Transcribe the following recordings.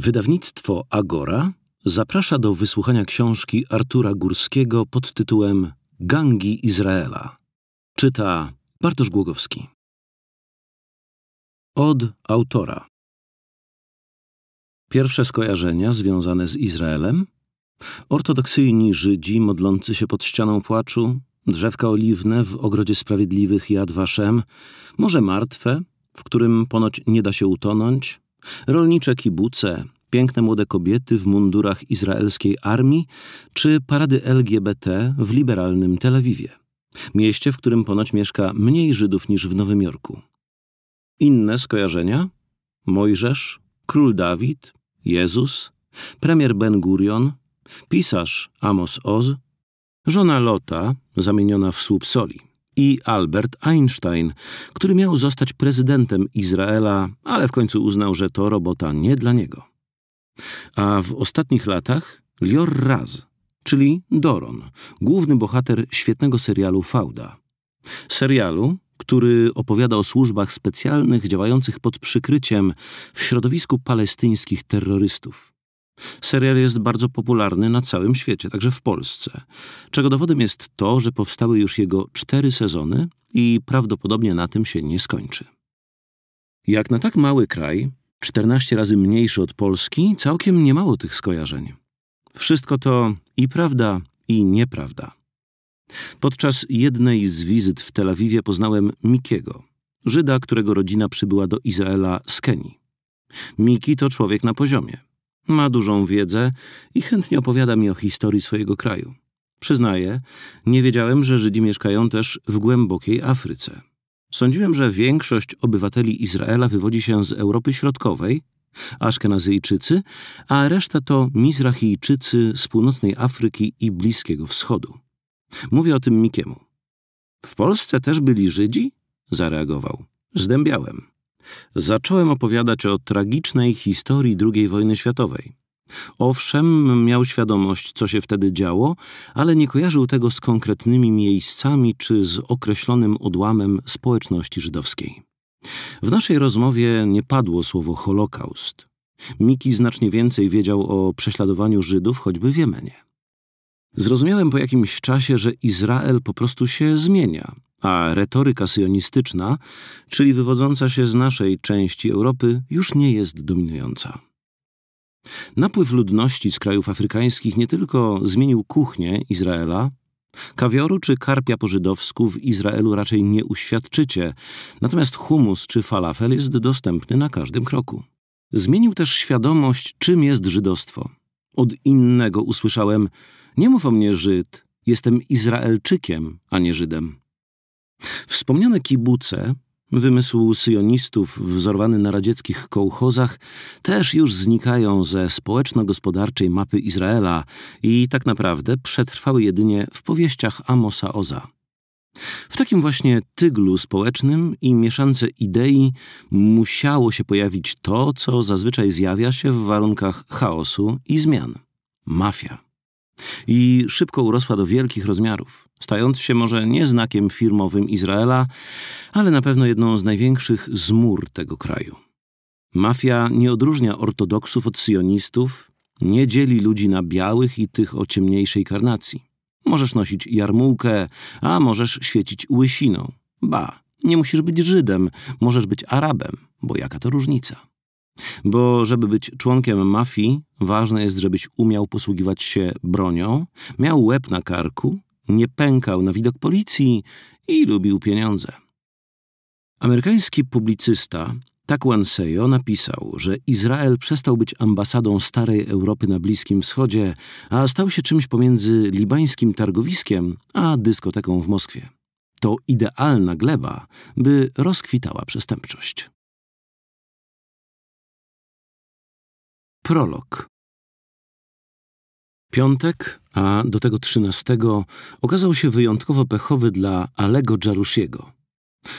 Wydawnictwo Agora zaprasza do wysłuchania książki Artura Górskiego pod tytułem Gangi Izraela. Czyta Bartosz Głogowski. Od autora. Pierwsze skojarzenia związane z Izraelem? Ortodoksyjni Żydzi modlący się pod ścianą płaczu, drzewka oliwne w ogrodzie sprawiedliwych Jad Waszem, morze martwe, w którym ponoć nie da się utonąć, Rolnicze kibuce, piękne młode kobiety w mundurach izraelskiej armii czy parady LGBT w liberalnym Tel Awiwie, mieście, w którym ponoć mieszka mniej Żydów niż w Nowym Jorku. Inne skojarzenia? Mojżesz, król Dawid, Jezus, premier Ben Gurion, pisarz Amos Oz, żona Lota zamieniona w słup soli i Albert Einstein, który miał zostać prezydentem Izraela, ale w końcu uznał, że to robota nie dla niego. A w ostatnich latach Lior Raz, czyli Doron, główny bohater świetnego serialu Fauda. Serialu, który opowiada o służbach specjalnych działających pod przykryciem w środowisku palestyńskich terrorystów. Serial jest bardzo popularny na całym świecie, także w Polsce, czego dowodem jest to, że powstały już jego cztery sezony i prawdopodobnie na tym się nie skończy. Jak na tak mały kraj, 14 razy mniejszy od Polski, całkiem niemało tych skojarzeń. Wszystko to i prawda, i nieprawda. Podczas jednej z wizyt w Tel Awiwie poznałem Mikiego, Żyda, którego rodzina przybyła do Izraela z Kenii. Miki to człowiek na poziomie. Ma dużą wiedzę i chętnie opowiada mi o historii swojego kraju. Przyznaję, nie wiedziałem, że Żydzi mieszkają też w głębokiej Afryce. Sądziłem, że większość obywateli Izraela wywodzi się z Europy Środkowej, Aszkenazyjczycy, a reszta to Mizrachijczycy z północnej Afryki i Bliskiego Wschodu. Mówię o tym Mikiemu. W Polsce też byli Żydzi? Zareagował. Zdębiałem. Zacząłem opowiadać o tragicznej historii II wojny światowej. Owszem, miał świadomość, co się wtedy działo, ale nie kojarzył tego z konkretnymi miejscami czy z określonym odłamem społeczności żydowskiej. W naszej rozmowie nie padło słowo Holokaust. Miki znacznie więcej wiedział o prześladowaniu Żydów, choćby w Jemenie. Zrozumiałem po jakimś czasie, że Izrael po prostu się zmienia, a retoryka syjonistyczna, czyli wywodząca się z naszej części Europy, już nie jest dominująca. Napływ ludności z krajów afrykańskich nie tylko zmienił kuchnię Izraela, Kawioru czy karpia po żydowsku w Izraelu raczej nie uświadczycie, natomiast humus czy falafel jest dostępny na każdym kroku. Zmienił też świadomość, czym jest żydostwo. Od innego usłyszałem – nie mów o mnie Żyd, jestem Izraelczykiem, a nie Żydem. Wspomniane kibuce, wymysł syjonistów wzorowany na radzieckich kołchozach, też już znikają ze społeczno-gospodarczej mapy Izraela i tak naprawdę przetrwały jedynie w powieściach Amosa Oza. W takim właśnie tyglu społecznym i mieszance idei musiało się pojawić to, co zazwyczaj zjawia się w warunkach chaosu i zmian mafia i szybko urosła do wielkich rozmiarów, stając się może nie znakiem firmowym Izraela, ale na pewno jedną z największych zmur tego kraju. Mafia nie odróżnia ortodoksów od sionistów, nie dzieli ludzi na białych i tych o ciemniejszej karnacji. Możesz nosić jarmułkę, a możesz świecić łysiną. Ba, nie musisz być Żydem, możesz być Arabem, bo jaka to różnica? Bo żeby być członkiem mafii, ważne jest, żebyś umiał posługiwać się bronią, miał łeb na karku, nie pękał na widok policji i lubił pieniądze. Amerykański publicysta tak Wansejo napisał, że Izrael przestał być ambasadą starej Europy na Bliskim Wschodzie, a stał się czymś pomiędzy libańskim targowiskiem a dyskoteką w Moskwie. To idealna gleba, by rozkwitała przestępczość. Prolog. Piątek, a do tego trzynastego, okazał się wyjątkowo pechowy dla Alego Jarusiego.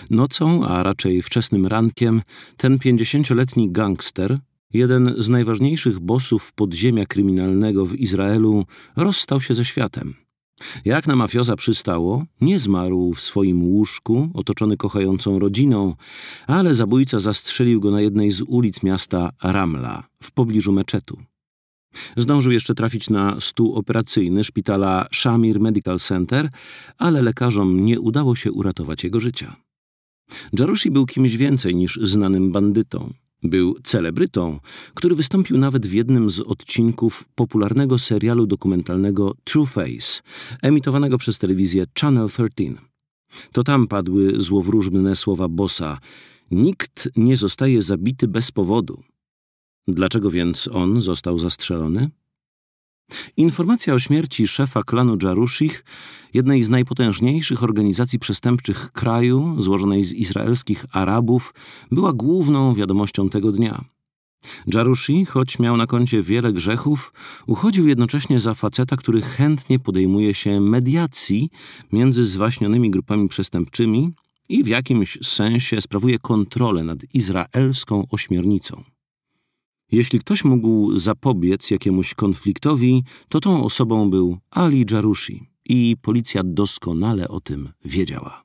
Nocą, a raczej wczesnym rankiem, ten pięćdziesięcioletni gangster, jeden z najważniejszych bossów podziemia kryminalnego w Izraelu, rozstał się ze światem. Jak na mafioza przystało, nie zmarł w swoim łóżku, otoczony kochającą rodziną, ale zabójca zastrzelił go na jednej z ulic miasta Ramla, w pobliżu meczetu. Zdążył jeszcze trafić na stół operacyjny szpitala Shamir Medical Center, ale lekarzom nie udało się uratować jego życia. Jarushi był kimś więcej niż znanym bandytą. Był celebrytą, który wystąpił nawet w jednym z odcinków popularnego serialu dokumentalnego True Face, emitowanego przez telewizję Channel 13. To tam padły złowróżbne słowa Bossa: Nikt nie zostaje zabity bez powodu. Dlaczego więc on został zastrzelony? Informacja o śmierci szefa klanu Jarushich, jednej z najpotężniejszych organizacji przestępczych kraju, złożonej z izraelskich Arabów, była główną wiadomością tego dnia. Jarushi, choć miał na koncie wiele grzechów, uchodził jednocześnie za faceta, który chętnie podejmuje się mediacji między zwaśnionymi grupami przestępczymi i w jakimś sensie sprawuje kontrolę nad izraelską ośmiornicą. Jeśli ktoś mógł zapobiec jakiemuś konfliktowi, to tą osobą był Ali Jarushi i policja doskonale o tym wiedziała.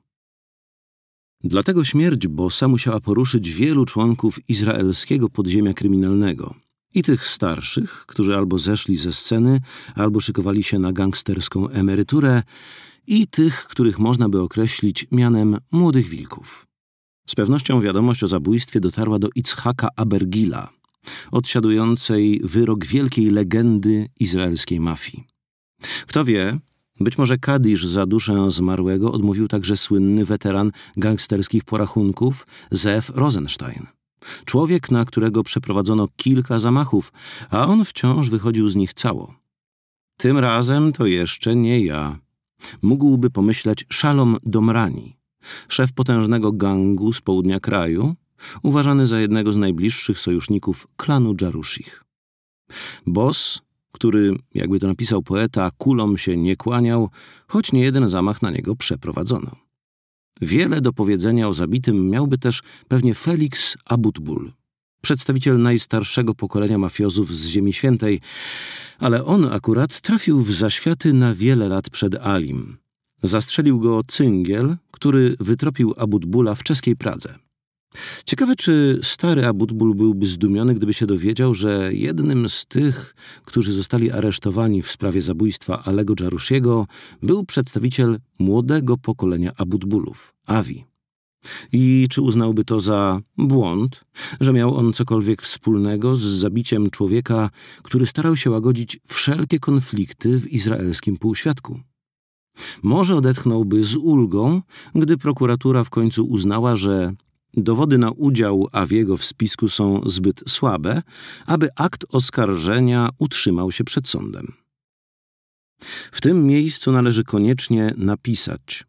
Dlatego śmierć Bosa musiała poruszyć wielu członków izraelskiego podziemia kryminalnego i tych starszych, którzy albo zeszli ze sceny, albo szykowali się na gangsterską emeryturę, i tych, których można by określić mianem młodych wilków. Z pewnością wiadomość o zabójstwie dotarła do Itzhaka Abergila, odsiadującej wyrok wielkiej legendy izraelskiej mafii. Kto wie, być może Kadisz za duszę zmarłego odmówił także słynny weteran gangsterskich porachunków Zef Rosenstein. Człowiek, na którego przeprowadzono kilka zamachów, a on wciąż wychodził z nich cało. Tym razem to jeszcze nie ja. Mógłby pomyśleć Szalom Domrani, szef potężnego gangu z południa kraju, uważany za jednego z najbliższych sojuszników klanu Jarushich. Bos, który, jakby to napisał poeta, kulom się nie kłaniał, choć nie jeden zamach na niego przeprowadzono. Wiele do powiedzenia o zabitym miałby też pewnie Felix Abutbul, przedstawiciel najstarszego pokolenia mafiozów z Ziemi Świętej, ale on akurat trafił w zaświaty na wiele lat przed Alim. Zastrzelił go cyngiel, który wytropił Abutbula w czeskiej Pradze. Ciekawe, czy stary Abudbul byłby zdumiony, gdyby się dowiedział, że jednym z tych, którzy zostali aresztowani w sprawie zabójstwa Alego Jarusiego, był przedstawiciel młodego pokolenia Abudbulów, Avi. I czy uznałby to za błąd, że miał on cokolwiek wspólnego z zabiciem człowieka, który starał się łagodzić wszelkie konflikty w izraelskim półświatku? Może odetchnąłby z ulgą, gdy prokuratura w końcu uznała, że Dowody na udział Awiego w spisku są zbyt słabe, aby akt oskarżenia utrzymał się przed sądem. W tym miejscu należy koniecznie napisać.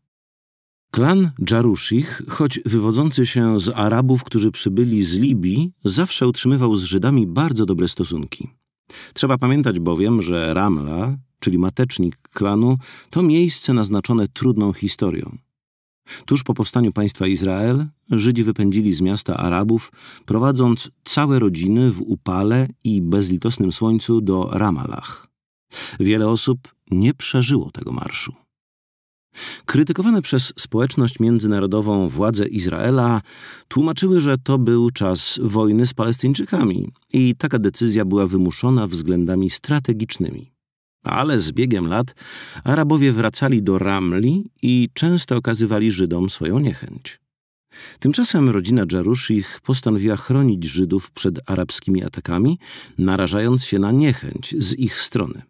Klan Dżaruszich, choć wywodzący się z Arabów, którzy przybyli z Libii, zawsze utrzymywał z Żydami bardzo dobre stosunki. Trzeba pamiętać bowiem, że Ramla, czyli matecznik klanu, to miejsce naznaczone trudną historią. Tuż po powstaniu państwa Izrael Żydzi wypędzili z miasta Arabów, prowadząc całe rodziny w upale i bezlitosnym słońcu do Ramalach. Wiele osób nie przeżyło tego marszu. Krytykowane przez społeczność międzynarodową władze Izraela tłumaczyły, że to był czas wojny z Palestyńczykami i taka decyzja była wymuszona względami strategicznymi. No, ale z biegiem lat Arabowie wracali do Ramli i często okazywali Żydom swoją niechęć. Tymczasem rodzina Jarushich postanowiła chronić Żydów przed arabskimi atakami, narażając się na niechęć z ich strony.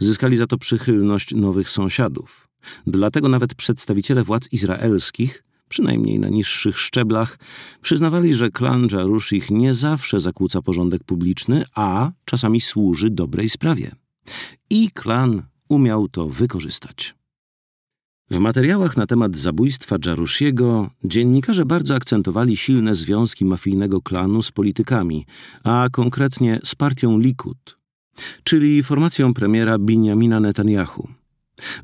Zyskali za to przychylność nowych sąsiadów. Dlatego nawet przedstawiciele władz izraelskich, przynajmniej na niższych szczeblach, przyznawali, że klan Jarushich nie zawsze zakłóca porządek publiczny, a czasami służy dobrej sprawie. I klan umiał to wykorzystać. W materiałach na temat zabójstwa Jarusiego dziennikarze bardzo akcentowali silne związki mafijnego klanu z politykami, a konkretnie z partią Likud, czyli formacją premiera Benjamina Netanyahu.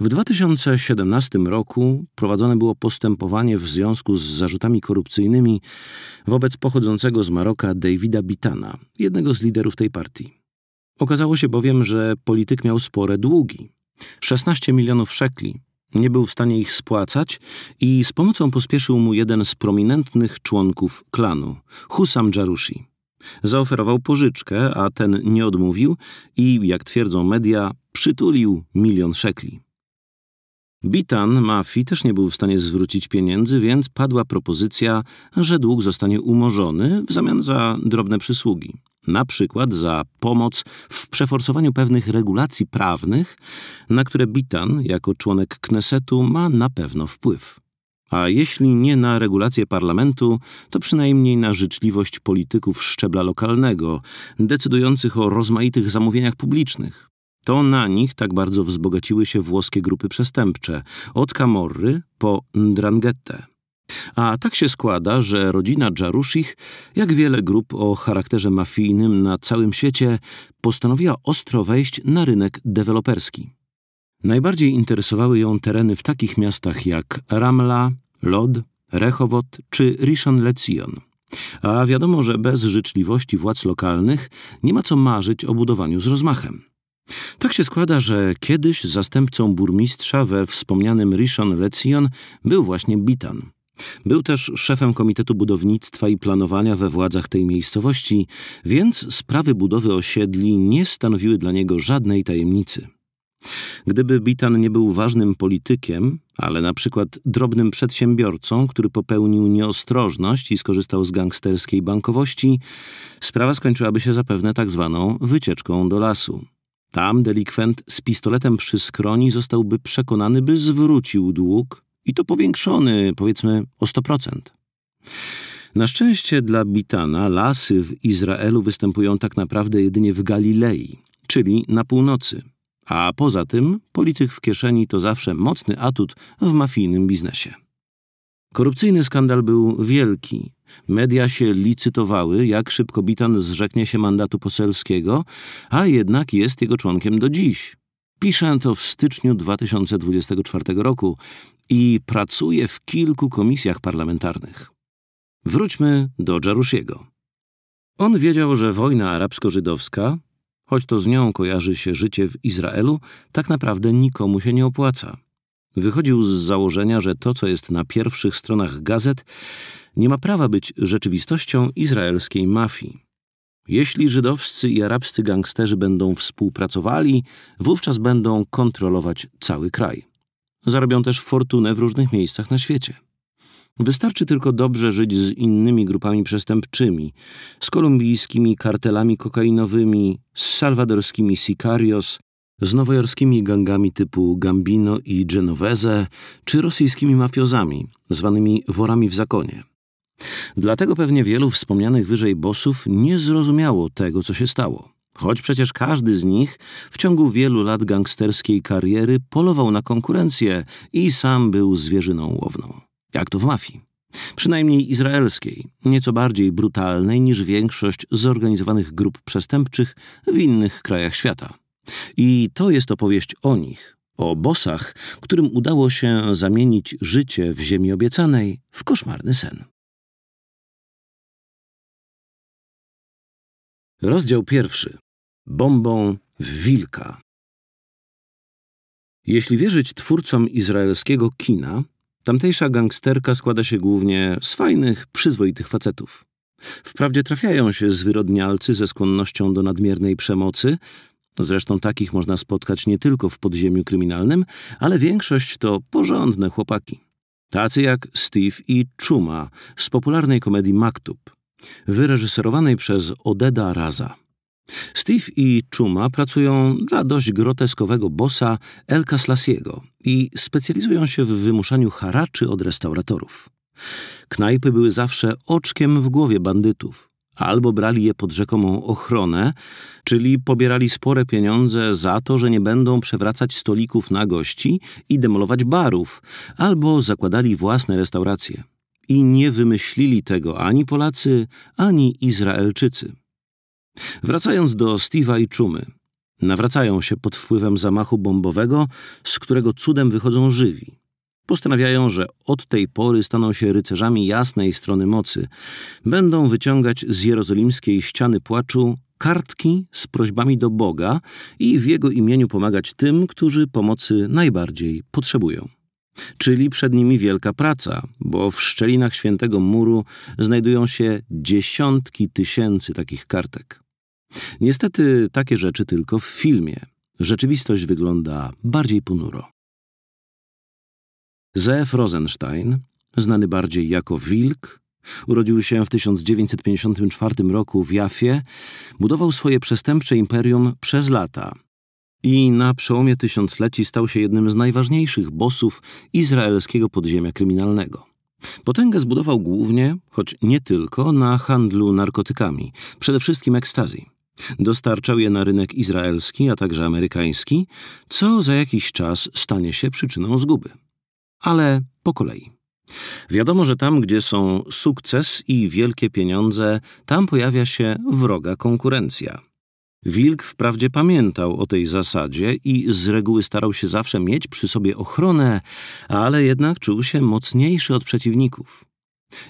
W 2017 roku prowadzone było postępowanie w związku z zarzutami korupcyjnymi wobec pochodzącego z Maroka Davida Bitana, jednego z liderów tej partii. Okazało się bowiem, że polityk miał spore długi. 16 milionów szekli. Nie był w stanie ich spłacać i z pomocą pospieszył mu jeden z prominentnych członków klanu, Husam Jarushi. Zaoferował pożyczkę, a ten nie odmówił i, jak twierdzą media, przytulił milion szekli. Bitan mafii też nie był w stanie zwrócić pieniędzy, więc padła propozycja, że dług zostanie umorzony w zamian za drobne przysługi na przykład za pomoc w przeforsowaniu pewnych regulacji prawnych, na które Bitan jako członek Knesetu ma na pewno wpływ. A jeśli nie na regulację parlamentu, to przynajmniej na życzliwość polityków szczebla lokalnego, decydujących o rozmaitych zamówieniach publicznych. To na nich tak bardzo wzbogaciły się włoskie grupy przestępcze, od Camorry po Ndranghete. A tak się składa, że rodzina Dżaruszich, jak wiele grup o charakterze mafijnym na całym świecie, postanowiła ostro wejść na rynek deweloperski. Najbardziej interesowały ją tereny w takich miastach jak Ramla, Lod, Rechowot czy Rishon LeZion. A wiadomo, że bez życzliwości władz lokalnych nie ma co marzyć o budowaniu z rozmachem. Tak się składa, że kiedyś zastępcą burmistrza we wspomnianym Rishon LeZion był właśnie Bitan. Był też szefem Komitetu Budownictwa i Planowania we władzach tej miejscowości, więc sprawy budowy osiedli nie stanowiły dla niego żadnej tajemnicy. Gdyby Bitan nie był ważnym politykiem, ale na przykład drobnym przedsiębiorcą, który popełnił nieostrożność i skorzystał z gangsterskiej bankowości, sprawa skończyłaby się zapewne tak zwaną wycieczką do lasu. Tam delikwent z pistoletem przy skroni zostałby przekonany, by zwrócił dług, i to powiększony, powiedzmy, o 100%. Na szczęście dla Bitana lasy w Izraelu występują tak naprawdę jedynie w Galilei, czyli na północy. A poza tym polityk w kieszeni to zawsze mocny atut w mafijnym biznesie. Korupcyjny skandal był wielki. Media się licytowały, jak szybko Bitan zrzeknie się mandatu poselskiego, a jednak jest jego członkiem do dziś. Piszę to w styczniu 2024 roku i pracuję w kilku komisjach parlamentarnych. Wróćmy do Dżarusziego. On wiedział, że wojna arabsko-żydowska, choć to z nią kojarzy się życie w Izraelu, tak naprawdę nikomu się nie opłaca. Wychodził z założenia, że to, co jest na pierwszych stronach gazet, nie ma prawa być rzeczywistością izraelskiej mafii. Jeśli żydowscy i arabscy gangsterzy będą współpracowali, wówczas będą kontrolować cały kraj. Zarobią też fortunę w różnych miejscach na świecie. Wystarczy tylko dobrze żyć z innymi grupami przestępczymi, z kolumbijskimi kartelami kokainowymi, z salwadorskimi sicarios, z nowojorskimi gangami typu Gambino i Genovese, czy rosyjskimi mafiozami, zwanymi worami w zakonie. Dlatego pewnie wielu wspomnianych wyżej bosów nie zrozumiało tego, co się stało. Choć przecież każdy z nich w ciągu wielu lat gangsterskiej kariery polował na konkurencję i sam był zwierzyną łowną. Jak to w mafii. Przynajmniej izraelskiej, nieco bardziej brutalnej niż większość zorganizowanych grup przestępczych w innych krajach świata. I to jest opowieść o nich, o bosach, którym udało się zamienić życie w ziemi obiecanej w koszmarny sen. Rozdział pierwszy. Bombą w wilka. Jeśli wierzyć twórcom izraelskiego kina, tamtejsza gangsterka składa się głównie z fajnych, przyzwoitych facetów. Wprawdzie trafiają się zwyrodnialcy ze skłonnością do nadmiernej przemocy, zresztą takich można spotkać nie tylko w podziemiu kryminalnym, ale większość to porządne chłopaki. Tacy jak Steve i Chuma z popularnej komedii Maktub – wyreżyserowanej przez Odeda Raza. Steve i Chuma pracują dla dość groteskowego bossa Elka Slasiego i specjalizują się w wymuszaniu haraczy od restauratorów. Knajpy były zawsze oczkiem w głowie bandytów. Albo brali je pod rzekomą ochronę, czyli pobierali spore pieniądze za to, że nie będą przewracać stolików na gości i demolować barów, albo zakładali własne restauracje. I nie wymyślili tego ani Polacy, ani Izraelczycy. Wracając do Steve'a i Czumy. Nawracają się pod wpływem zamachu bombowego, z którego cudem wychodzą żywi. Postanawiają, że od tej pory staną się rycerzami jasnej strony mocy. Będą wyciągać z jerozolimskiej ściany płaczu kartki z prośbami do Boga i w Jego imieniu pomagać tym, którzy pomocy najbardziej potrzebują. Czyli przed nimi wielka praca, bo w szczelinach Świętego Muru znajdują się dziesiątki tysięcy takich kartek. Niestety takie rzeczy tylko w filmie. Rzeczywistość wygląda bardziej ponuro. Zef Rosenstein, znany bardziej jako Wilk, urodził się w 1954 roku w Jafie, budował swoje przestępcze imperium przez lata – i na przełomie tysiącleci stał się jednym z najważniejszych bosów izraelskiego podziemia kryminalnego. Potęgę zbudował głównie, choć nie tylko, na handlu narkotykami, przede wszystkim ekstazji. Dostarczał je na rynek izraelski, a także amerykański, co za jakiś czas stanie się przyczyną zguby. Ale po kolei. Wiadomo, że tam, gdzie są sukces i wielkie pieniądze, tam pojawia się wroga konkurencja. Wilk wprawdzie pamiętał o tej zasadzie i z reguły starał się zawsze mieć przy sobie ochronę, ale jednak czuł się mocniejszy od przeciwników.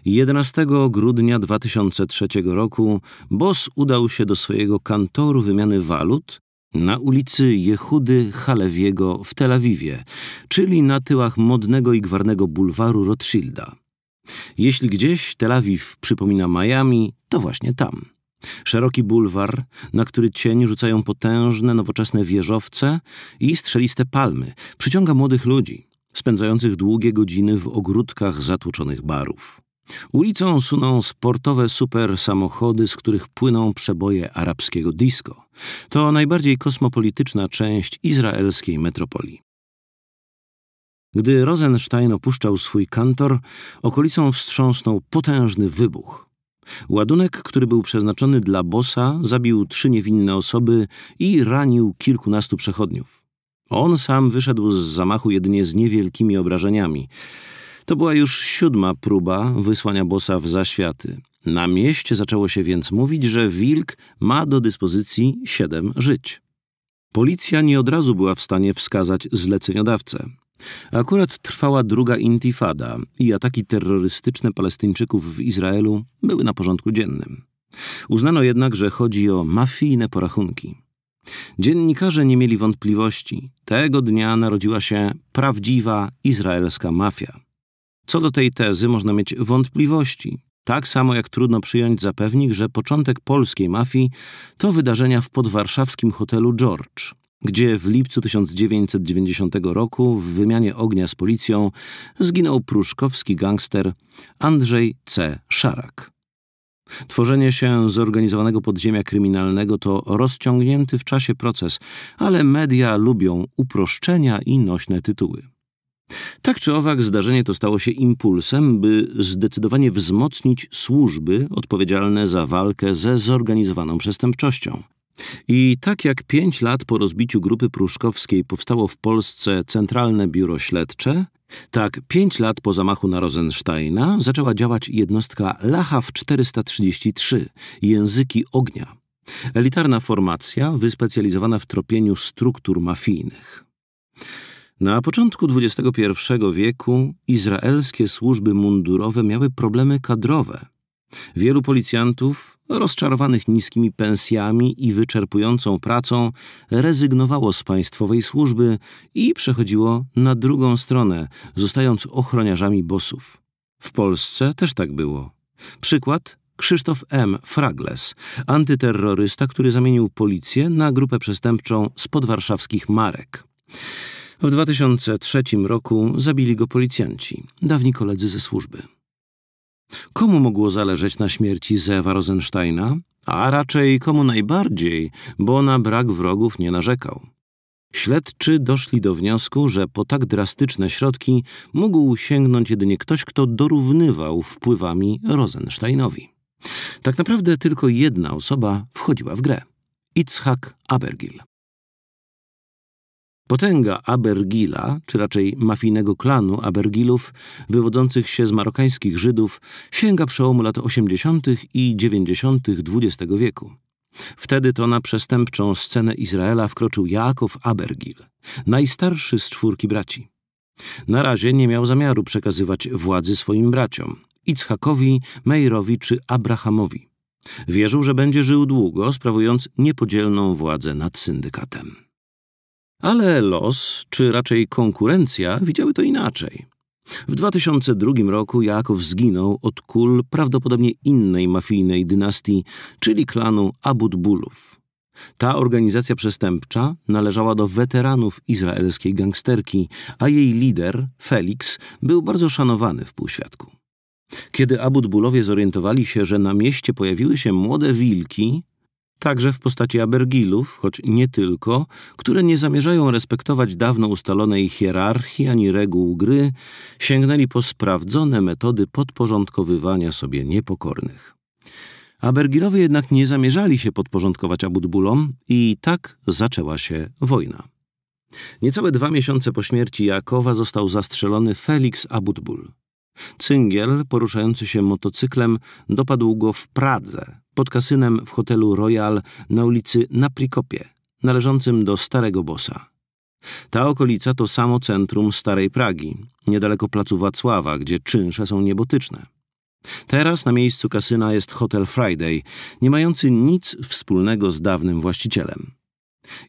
11 grudnia 2003 roku Boss udał się do swojego kantoru wymiany walut na ulicy Jehudy Halewiego w Tel Awiwie, czyli na tyłach modnego i gwarnego bulwaru Rothschilda. Jeśli gdzieś Tel Awiw przypomina Miami, to właśnie tam. Szeroki bulwar, na który cień rzucają potężne, nowoczesne wieżowce i strzeliste palmy, przyciąga młodych ludzi, spędzających długie godziny w ogródkach zatłoczonych barów. Ulicą suną sportowe super samochody, z których płyną przeboje arabskiego disco. To najbardziej kosmopolityczna część izraelskiej metropolii. Gdy Rosenstein opuszczał swój kantor, okolicą wstrząsnął potężny wybuch – Ładunek, który był przeznaczony dla Bos'a, zabił trzy niewinne osoby i ranił kilkunastu przechodniów. On sam wyszedł z zamachu jedynie z niewielkimi obrażeniami. To była już siódma próba wysłania Bos'a w zaświaty. Na mieście zaczęło się więc mówić, że wilk ma do dyspozycji siedem żyć. Policja nie od razu była w stanie wskazać zleceniodawcę. Akurat trwała druga intifada i ataki terrorystyczne Palestyńczyków w Izraelu były na porządku dziennym. Uznano jednak, że chodzi o mafijne porachunki. Dziennikarze nie mieli wątpliwości. Tego dnia narodziła się prawdziwa izraelska mafia. Co do tej tezy można mieć wątpliwości, tak samo jak trudno przyjąć zapewnik, że początek polskiej mafii to wydarzenia w podwarszawskim hotelu George, gdzie w lipcu 1990 roku w wymianie ognia z policją zginął pruszkowski gangster Andrzej C. Szarak. Tworzenie się zorganizowanego podziemia kryminalnego to rozciągnięty w czasie proces, ale media lubią uproszczenia i nośne tytuły. Tak czy owak, zdarzenie to stało się impulsem, by zdecydowanie wzmocnić służby odpowiedzialne za walkę ze zorganizowaną przestępczością. I tak jak pięć lat po rozbiciu Grupy Pruszkowskiej powstało w Polsce Centralne Biuro Śledcze, tak pięć lat po zamachu na Rosensteina zaczęła działać jednostka Lachaw 433 – Języki Ognia. Elitarna formacja wyspecjalizowana w tropieniu struktur mafijnych. Na początku XXI wieku izraelskie służby mundurowe miały problemy kadrowe – Wielu policjantów, rozczarowanych niskimi pensjami i wyczerpującą pracą, rezygnowało z państwowej służby i przechodziło na drugą stronę, zostając ochroniarzami bosów. W Polsce też tak było. Przykład Krzysztof M. Fragles, antyterrorysta, który zamienił policję na grupę przestępczą z podwarszawskich Marek. W 2003 roku zabili go policjanci, dawni koledzy ze służby. Komu mogło zależeć na śmierci Zewa Rosensteina? A raczej komu najbardziej, bo na brak wrogów nie narzekał. Śledczy doszli do wniosku, że po tak drastyczne środki mógł sięgnąć jedynie ktoś, kto dorównywał wpływami Rosensteinowi. Tak naprawdę tylko jedna osoba wchodziła w grę. Itzhak Abergil. Potęga Abergila, czy raczej mafijnego klanu Abergilów, wywodzących się z marokańskich Żydów, sięga przełomu lat 80. i 90. XX wieku. Wtedy to na przestępczą scenę Izraela wkroczył Jakow Abergil, najstarszy z czwórki braci. Na razie nie miał zamiaru przekazywać władzy swoim braciom, Itzhakowi, Meirowi czy Abrahamowi. Wierzył, że będzie żył długo, sprawując niepodzielną władzę nad syndykatem. Ale los, czy raczej konkurencja, widziały to inaczej. W 2002 roku Jakov zginął od kul prawdopodobnie innej mafijnej dynastii, czyli klanu Abudbulów. Ta organizacja przestępcza należała do weteranów izraelskiej gangsterki, a jej lider, Felix, był bardzo szanowany w półświadku. Kiedy Abudbulowie zorientowali się, że na mieście pojawiły się młode wilki, także w postaci Abergilów, choć nie tylko, które nie zamierzają respektować dawno ustalonej hierarchii ani reguł gry, sięgnęli po sprawdzone metody podporządkowywania sobie niepokornych. Abergilowie jednak nie zamierzali się podporządkować Abudbulom i tak zaczęła się wojna. Niecałe dwa miesiące po śmierci Jakowa został zastrzelony Felix Abudbul. Cyngiel, poruszający się motocyklem, dopadł go w Pradze, pod kasynem w hotelu Royal na ulicy Naprikopie, należącym do Starego Bosa. Ta okolica to samo centrum Starej Pragi, niedaleko placu Wacława, gdzie czynsze są niebotyczne. Teraz na miejscu kasyna jest hotel Friday, nie mający nic wspólnego z dawnym właścicielem.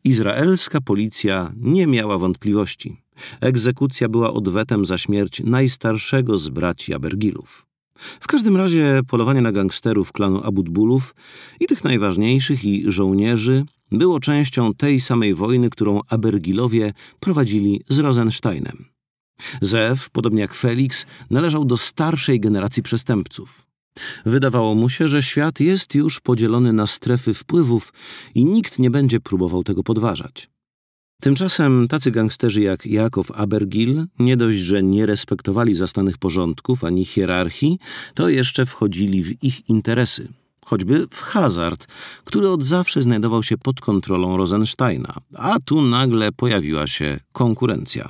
Izraelska policja nie miała wątpliwości. Egzekucja była odwetem za śmierć najstarszego z braci Abergilów. W każdym razie polowanie na gangsterów klanu Abudbulów i tych najważniejszych i żołnierzy było częścią tej samej wojny, którą Abergilowie prowadzili z Rosensteinem. Zew, podobnie jak Felix, należał do starszej generacji przestępców. Wydawało mu się, że świat jest już podzielony na strefy wpływów i nikt nie będzie próbował tego podważać. Tymczasem tacy gangsterzy jak Jakob Abergil nie dość, że nie respektowali zastanych porządków ani hierarchii, to jeszcze wchodzili w ich interesy. Choćby w hazard, który od zawsze znajdował się pod kontrolą Rosensteina, a tu nagle pojawiła się konkurencja.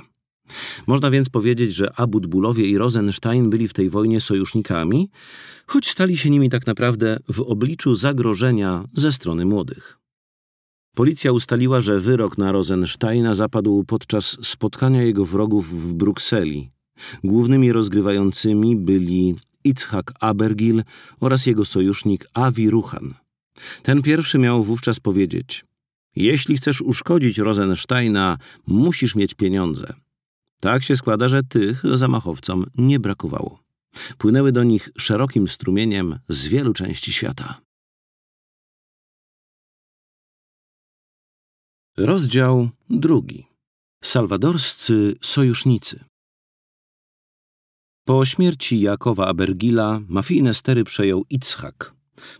Można więc powiedzieć, że Abudbulowie i Rosenstein byli w tej wojnie sojusznikami, choć stali się nimi tak naprawdę w obliczu zagrożenia ze strony młodych. Policja ustaliła, że wyrok na Rosensteina zapadł podczas spotkania jego wrogów w Brukseli. Głównymi rozgrywającymi byli Itzhak Abergil oraz jego sojusznik Avi Ruchan. Ten pierwszy miał wówczas powiedzieć: Jeśli chcesz uszkodzić Rosensteina, musisz mieć pieniądze. Tak się składa, że tych zamachowcom nie brakowało. Płynęły do nich szerokim strumieniem z wielu części świata. Rozdział drugi. Salwadorscy sojusznicy. Po śmierci Jakowa Abergila mafijne stery przejął Itzhak.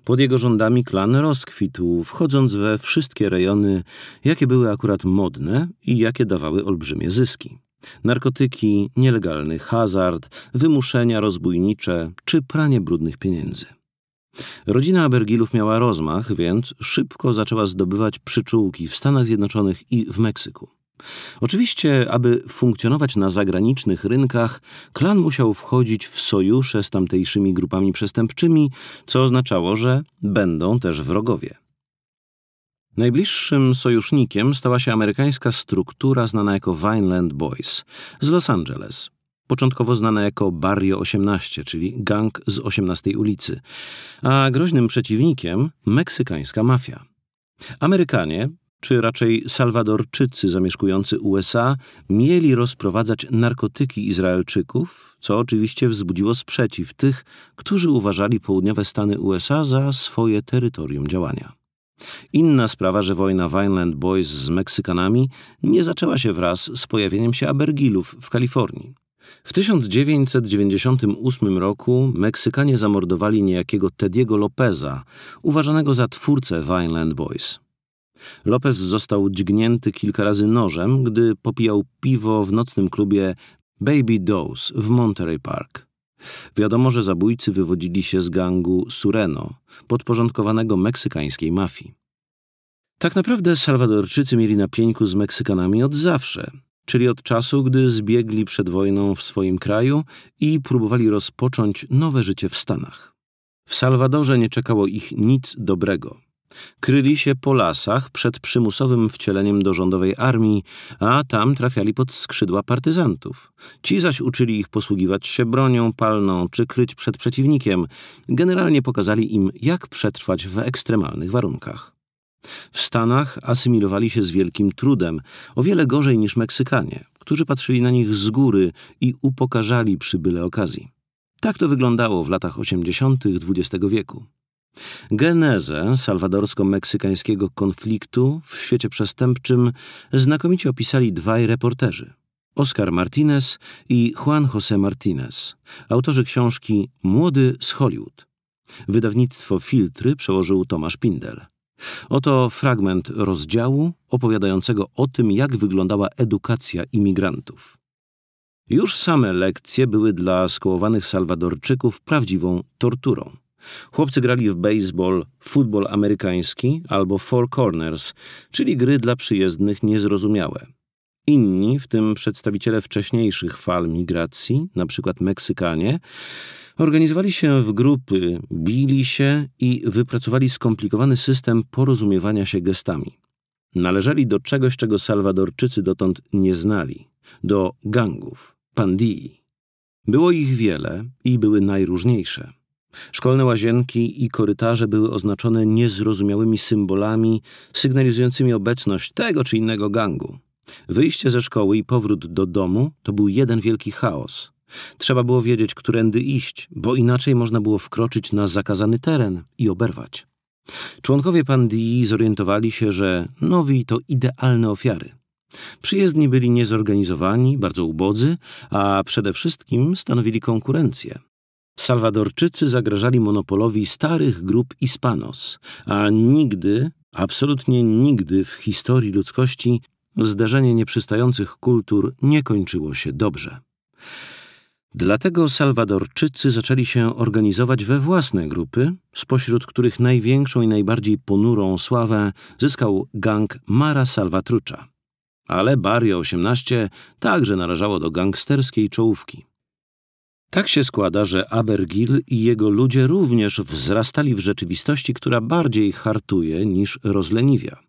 Pod jego rządami klan rozkwitł, wchodząc we wszystkie rejony, jakie były akurat modne i jakie dawały olbrzymie zyski. Narkotyki, nielegalny hazard, wymuszenia rozbójnicze czy pranie brudnych pieniędzy. Rodzina Abergilów miała rozmach, więc szybko zaczęła zdobywać przyczółki w Stanach Zjednoczonych i w Meksyku. Oczywiście, aby funkcjonować na zagranicznych rynkach, klan musiał wchodzić w sojusze z tamtejszymi grupami przestępczymi, co oznaczało, że będą też wrogowie. Najbliższym sojusznikiem stała się amerykańska struktura znana jako Vineland Boys z Los Angeles, początkowo znana jako Barrio 18, czyli gang z 18 ulicy, a groźnym przeciwnikiem meksykańska mafia. Amerykanie, czy raczej Salwadorczycy zamieszkujący USA, mieli rozprowadzać narkotyki Izraelczyków, co oczywiście wzbudziło sprzeciw tych, którzy uważali południowe Stany USA za swoje terytorium działania. Inna sprawa, że wojna Vineland Boys z Meksykanami nie zaczęła się wraz z pojawieniem się Abergilów w Kalifornii. W 1998 roku Meksykanie zamordowali niejakiego Tediego Lopeza, uważanego za twórcę Vineland Boys. Lopez został dźgnięty kilka razy nożem, gdy popijał piwo w nocnym klubie Baby Dose w Monterey Park. Wiadomo, że zabójcy wywodzili się z gangu Sureno, podporządkowanego meksykańskiej mafii. Tak naprawdę Salwadorczycy mieli na pieńku z Meksykanami od zawsze, czyli od czasu, gdy zbiegli przed wojną w swoim kraju i próbowali rozpocząć nowe życie w Stanach. W Salwadorze nie czekało ich nic dobrego. Kryli się po lasach przed przymusowym wcieleniem do rządowej armii, a tam trafiali pod skrzydła partyzantów. Ci zaś uczyli ich posługiwać się bronią palną czy kryć przed przeciwnikiem. Generalnie pokazali im, jak przetrwać w ekstremalnych warunkach. W Stanach asymilowali się z wielkim trudem, o wiele gorzej niż Meksykanie, którzy patrzyli na nich z góry i upokarzali przy byle okazji. Tak to wyglądało w latach 80. XX wieku. Genezę salwadorsko-meksykańskiego konfliktu w świecie przestępczym znakomicie opisali dwaj reporterzy. Oscar Martinez i Juan José Martinez, autorzy książki Młody z Hollywood. Wydawnictwo Filtry przełożył Tomasz Pindel. Oto fragment rozdziału opowiadającego o tym, jak wyglądała edukacja imigrantów. Już same lekcje były dla skołowanych Salwadorczyków prawdziwą torturą. Chłopcy grali w baseball, futbol amerykański albo four corners, czyli gry dla przyjezdnych niezrozumiałe. Inni, w tym przedstawiciele wcześniejszych fal migracji, np. Meksykanie, Organizowali się w grupy, bili się i wypracowali skomplikowany system porozumiewania się gestami. Należeli do czegoś, czego Salwadorczycy dotąd nie znali do gangów, pandii. Było ich wiele i były najróżniejsze. Szkolne łazienki i korytarze były oznaczone niezrozumiałymi symbolami sygnalizującymi obecność tego czy innego gangu. Wyjście ze szkoły i powrót do domu to był jeden wielki chaos. Trzeba było wiedzieć, którędy iść, bo inaczej można było wkroczyć na zakazany teren i oberwać. Członkowie pandii zorientowali się, że nowi to idealne ofiary. Przyjezdni byli niezorganizowani, bardzo ubodzy, a przede wszystkim stanowili konkurencję. Salwadorczycy zagrażali monopolowi starych grup Hispanos, a nigdy, absolutnie nigdy w historii ludzkości zderzenie nieprzystających kultur nie kończyło się dobrze. Dlatego Salwadorczycy zaczęli się organizować we własne grupy, spośród których największą i najbardziej ponurą sławę zyskał gang Mara Salvatrucha. Ale Barrio 18 także należało do gangsterskiej czołówki. Tak się składa, że Abergil i jego ludzie również wzrastali w rzeczywistości, która bardziej hartuje niż rozleniwia.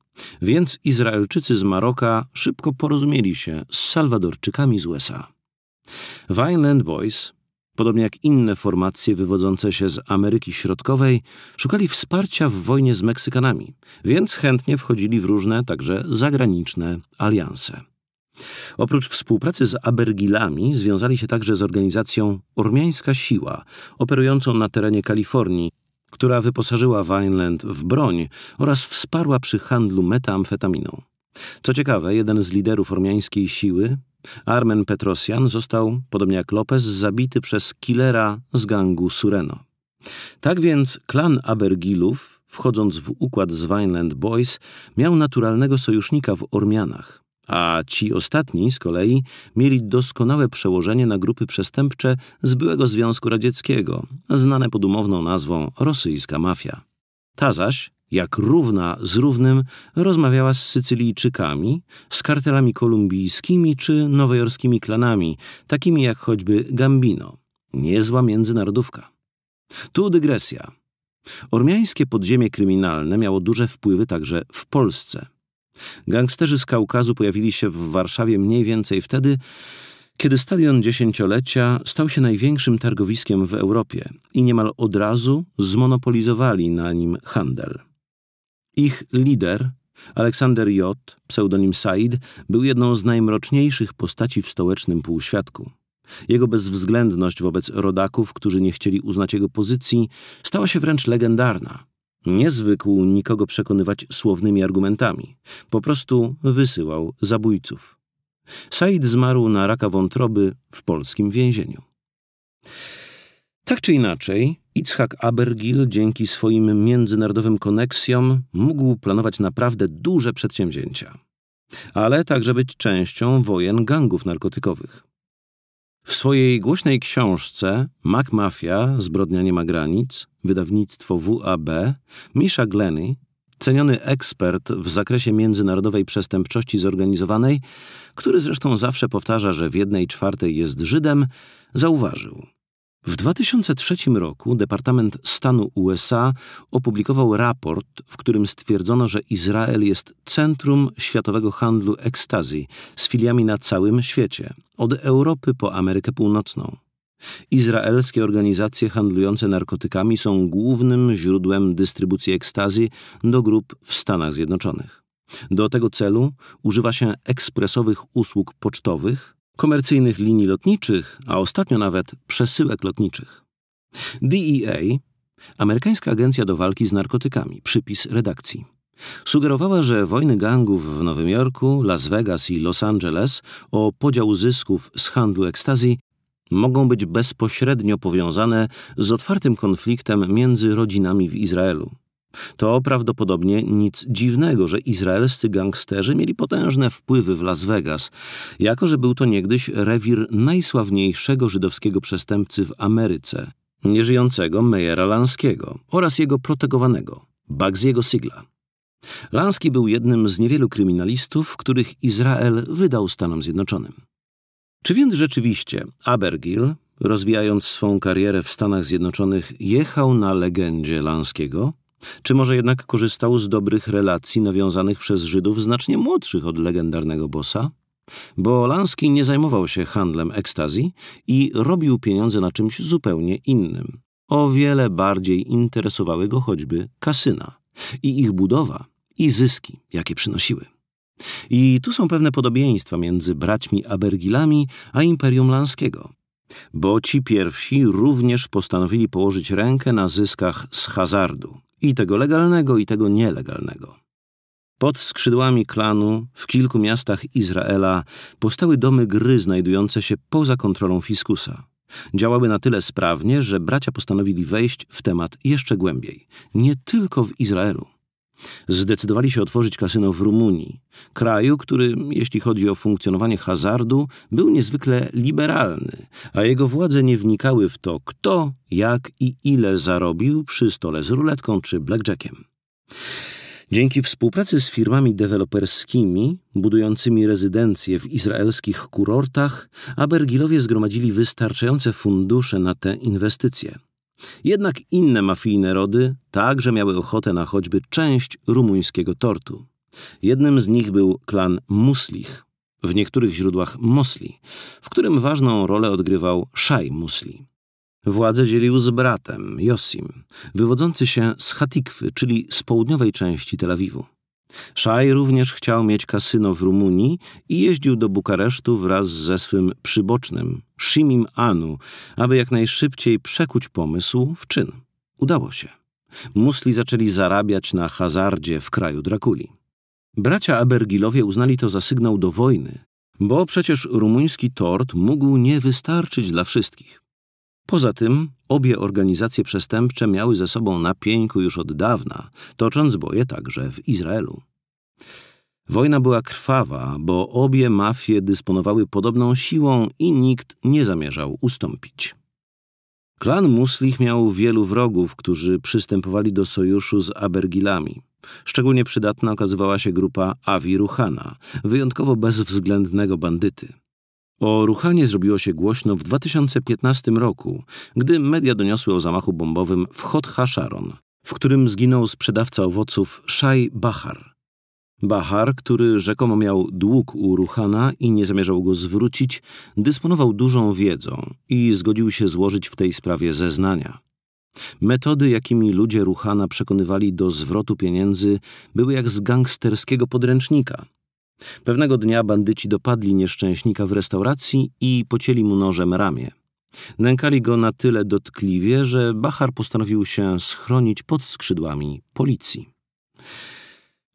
Więc Izraelczycy z Maroka szybko porozumieli się z Salwadorczykami z USA. Vineland Boys, podobnie jak inne formacje wywodzące się z Ameryki Środkowej, szukali wsparcia w wojnie z Meksykanami, więc chętnie wchodzili w różne, także zagraniczne, alianse. Oprócz współpracy z Abergilami związali się także z organizacją Ormiańska Siła, operującą na terenie Kalifornii, która wyposażyła Vineland w broń oraz wsparła przy handlu metamfetaminą. Co ciekawe, jeden z liderów ormiańskiej siły, Armen Petrosjan został, podobnie jak Lopez, zabity przez killera z gangu Sureno. Tak więc klan Abergilów, wchodząc w układ z Vineland Boys, miał naturalnego sojusznika w Ormianach, a ci ostatni z kolei mieli doskonałe przełożenie na grupy przestępcze z byłego Związku Radzieckiego, znane pod umowną nazwą rosyjska mafia. Ta zaś, jak równa z równym rozmawiała z Sycylijczykami, z kartelami kolumbijskimi czy nowojorskimi klanami, takimi jak choćby Gambino. Niezła międzynarodówka. Tu dygresja. Ormiańskie podziemie kryminalne miało duże wpływy także w Polsce. Gangsterzy z Kaukazu pojawili się w Warszawie mniej więcej wtedy, kiedy Stadion Dziesięciolecia stał się największym targowiskiem w Europie i niemal od razu zmonopolizowali na nim handel. Ich lider, Aleksander J., pseudonim Said, był jedną z najmroczniejszych postaci w stołecznym półświadku. Jego bezwzględność wobec rodaków, którzy nie chcieli uznać jego pozycji, stała się wręcz legendarna. Nie zwykł nikogo przekonywać słownymi argumentami. Po prostu wysyłał zabójców. Said zmarł na raka wątroby w polskim więzieniu. Tak czy inaczej, Itzhak Abergil dzięki swoim międzynarodowym koneksjom mógł planować naprawdę duże przedsięwzięcia, ale także być częścią wojen gangów narkotykowych. W swojej głośnej książce Mac Mafia – Zbrodnia nie ma granic, wydawnictwo WAB, Misha Glenny, ceniony ekspert w zakresie międzynarodowej przestępczości zorganizowanej, który zresztą zawsze powtarza, że w jednej czwartej jest Żydem, zauważył – w 2003 roku Departament Stanu USA opublikował raport, w którym stwierdzono, że Izrael jest centrum światowego handlu ekstazji z filiami na całym świecie, od Europy po Amerykę Północną. Izraelskie organizacje handlujące narkotykami są głównym źródłem dystrybucji ekstazji do grup w Stanach Zjednoczonych. Do tego celu używa się ekspresowych usług pocztowych, komercyjnych linii lotniczych, a ostatnio nawet przesyłek lotniczych. DEA, amerykańska agencja do walki z narkotykami, przypis redakcji, sugerowała, że wojny gangów w Nowym Jorku, Las Vegas i Los Angeles o podział zysków z handlu ekstazji mogą być bezpośrednio powiązane z otwartym konfliktem między rodzinami w Izraelu. To prawdopodobnie nic dziwnego, że izraelscy gangsterzy mieli potężne wpływy w Las Vegas, jako że był to niegdyś rewir najsławniejszego żydowskiego przestępcy w Ameryce, nieżyjącego Mejera Lanskiego oraz jego protegowanego, jego Sigla. Lanski był jednym z niewielu kryminalistów, których Izrael wydał Stanom Zjednoczonym. Czy więc rzeczywiście Abergil, rozwijając swą karierę w Stanach Zjednoczonych, jechał na legendzie Lanskiego? Czy może jednak korzystał z dobrych relacji nawiązanych przez Żydów znacznie młodszych od legendarnego bossa? Bo Lanski nie zajmował się handlem ekstazji i robił pieniądze na czymś zupełnie innym. O wiele bardziej interesowały go choćby kasyna i ich budowa i zyski, jakie przynosiły. I tu są pewne podobieństwa między braćmi Abergilami a Imperium Lanskiego, bo ci pierwsi również postanowili położyć rękę na zyskach z hazardu i tego legalnego, i tego nielegalnego. Pod skrzydłami klanu w kilku miastach Izraela powstały domy gry znajdujące się poza kontrolą fiskusa. Działały na tyle sprawnie, że bracia postanowili wejść w temat jeszcze głębiej, nie tylko w Izraelu. Zdecydowali się otworzyć kasyno w Rumunii, kraju, który, jeśli chodzi o funkcjonowanie hazardu, był niezwykle liberalny, a jego władze nie wnikały w to, kto, jak i ile zarobił przy stole z ruletką czy blackjackiem. Dzięki współpracy z firmami deweloperskimi budującymi rezydencje w izraelskich kurortach, Abergilowie zgromadzili wystarczające fundusze na te inwestycje – jednak inne mafijne rody także miały ochotę na choćby część rumuńskiego tortu. Jednym z nich był klan Muslich, w niektórych źródłach Mosli, w którym ważną rolę odgrywał Szaj Musli. Władzę dzielił z bratem, Josim, wywodzący się z Hatikwy, czyli z południowej części Tel Awiwu. Szaj również chciał mieć kasyno w Rumunii i jeździł do Bukaresztu wraz ze swym przybocznym, Szymim Anu, aby jak najszybciej przekuć pomysł w czyn. Udało się. Musli zaczęli zarabiać na hazardzie w kraju Drakuli. Bracia Abergilowie uznali to za sygnał do wojny, bo przecież rumuński tort mógł nie wystarczyć dla wszystkich. Poza tym obie organizacje przestępcze miały ze sobą napięku już od dawna, tocząc boje także w Izraelu. Wojna była krwawa, bo obie mafie dysponowały podobną siłą i nikt nie zamierzał ustąpić. Klan Muslich miał wielu wrogów, którzy przystępowali do sojuszu z Abergilami. Szczególnie przydatna okazywała się grupa Avi Ruhana, wyjątkowo bezwzględnego bandyty – o Ruchanie zrobiło się głośno w 2015 roku, gdy media doniosły o zamachu bombowym w Hot Hasharon, w którym zginął sprzedawca owoców Shai Bahar. Bahar, który rzekomo miał dług u Ruchana i nie zamierzał go zwrócić, dysponował dużą wiedzą i zgodził się złożyć w tej sprawie zeznania. Metody, jakimi ludzie Ruchana przekonywali do zwrotu pieniędzy, były jak z gangsterskiego podręcznika – Pewnego dnia bandyci dopadli nieszczęśnika w restauracji i pocięli mu nożem ramię. Nękali go na tyle dotkliwie, że Bachar postanowił się schronić pod skrzydłami policji.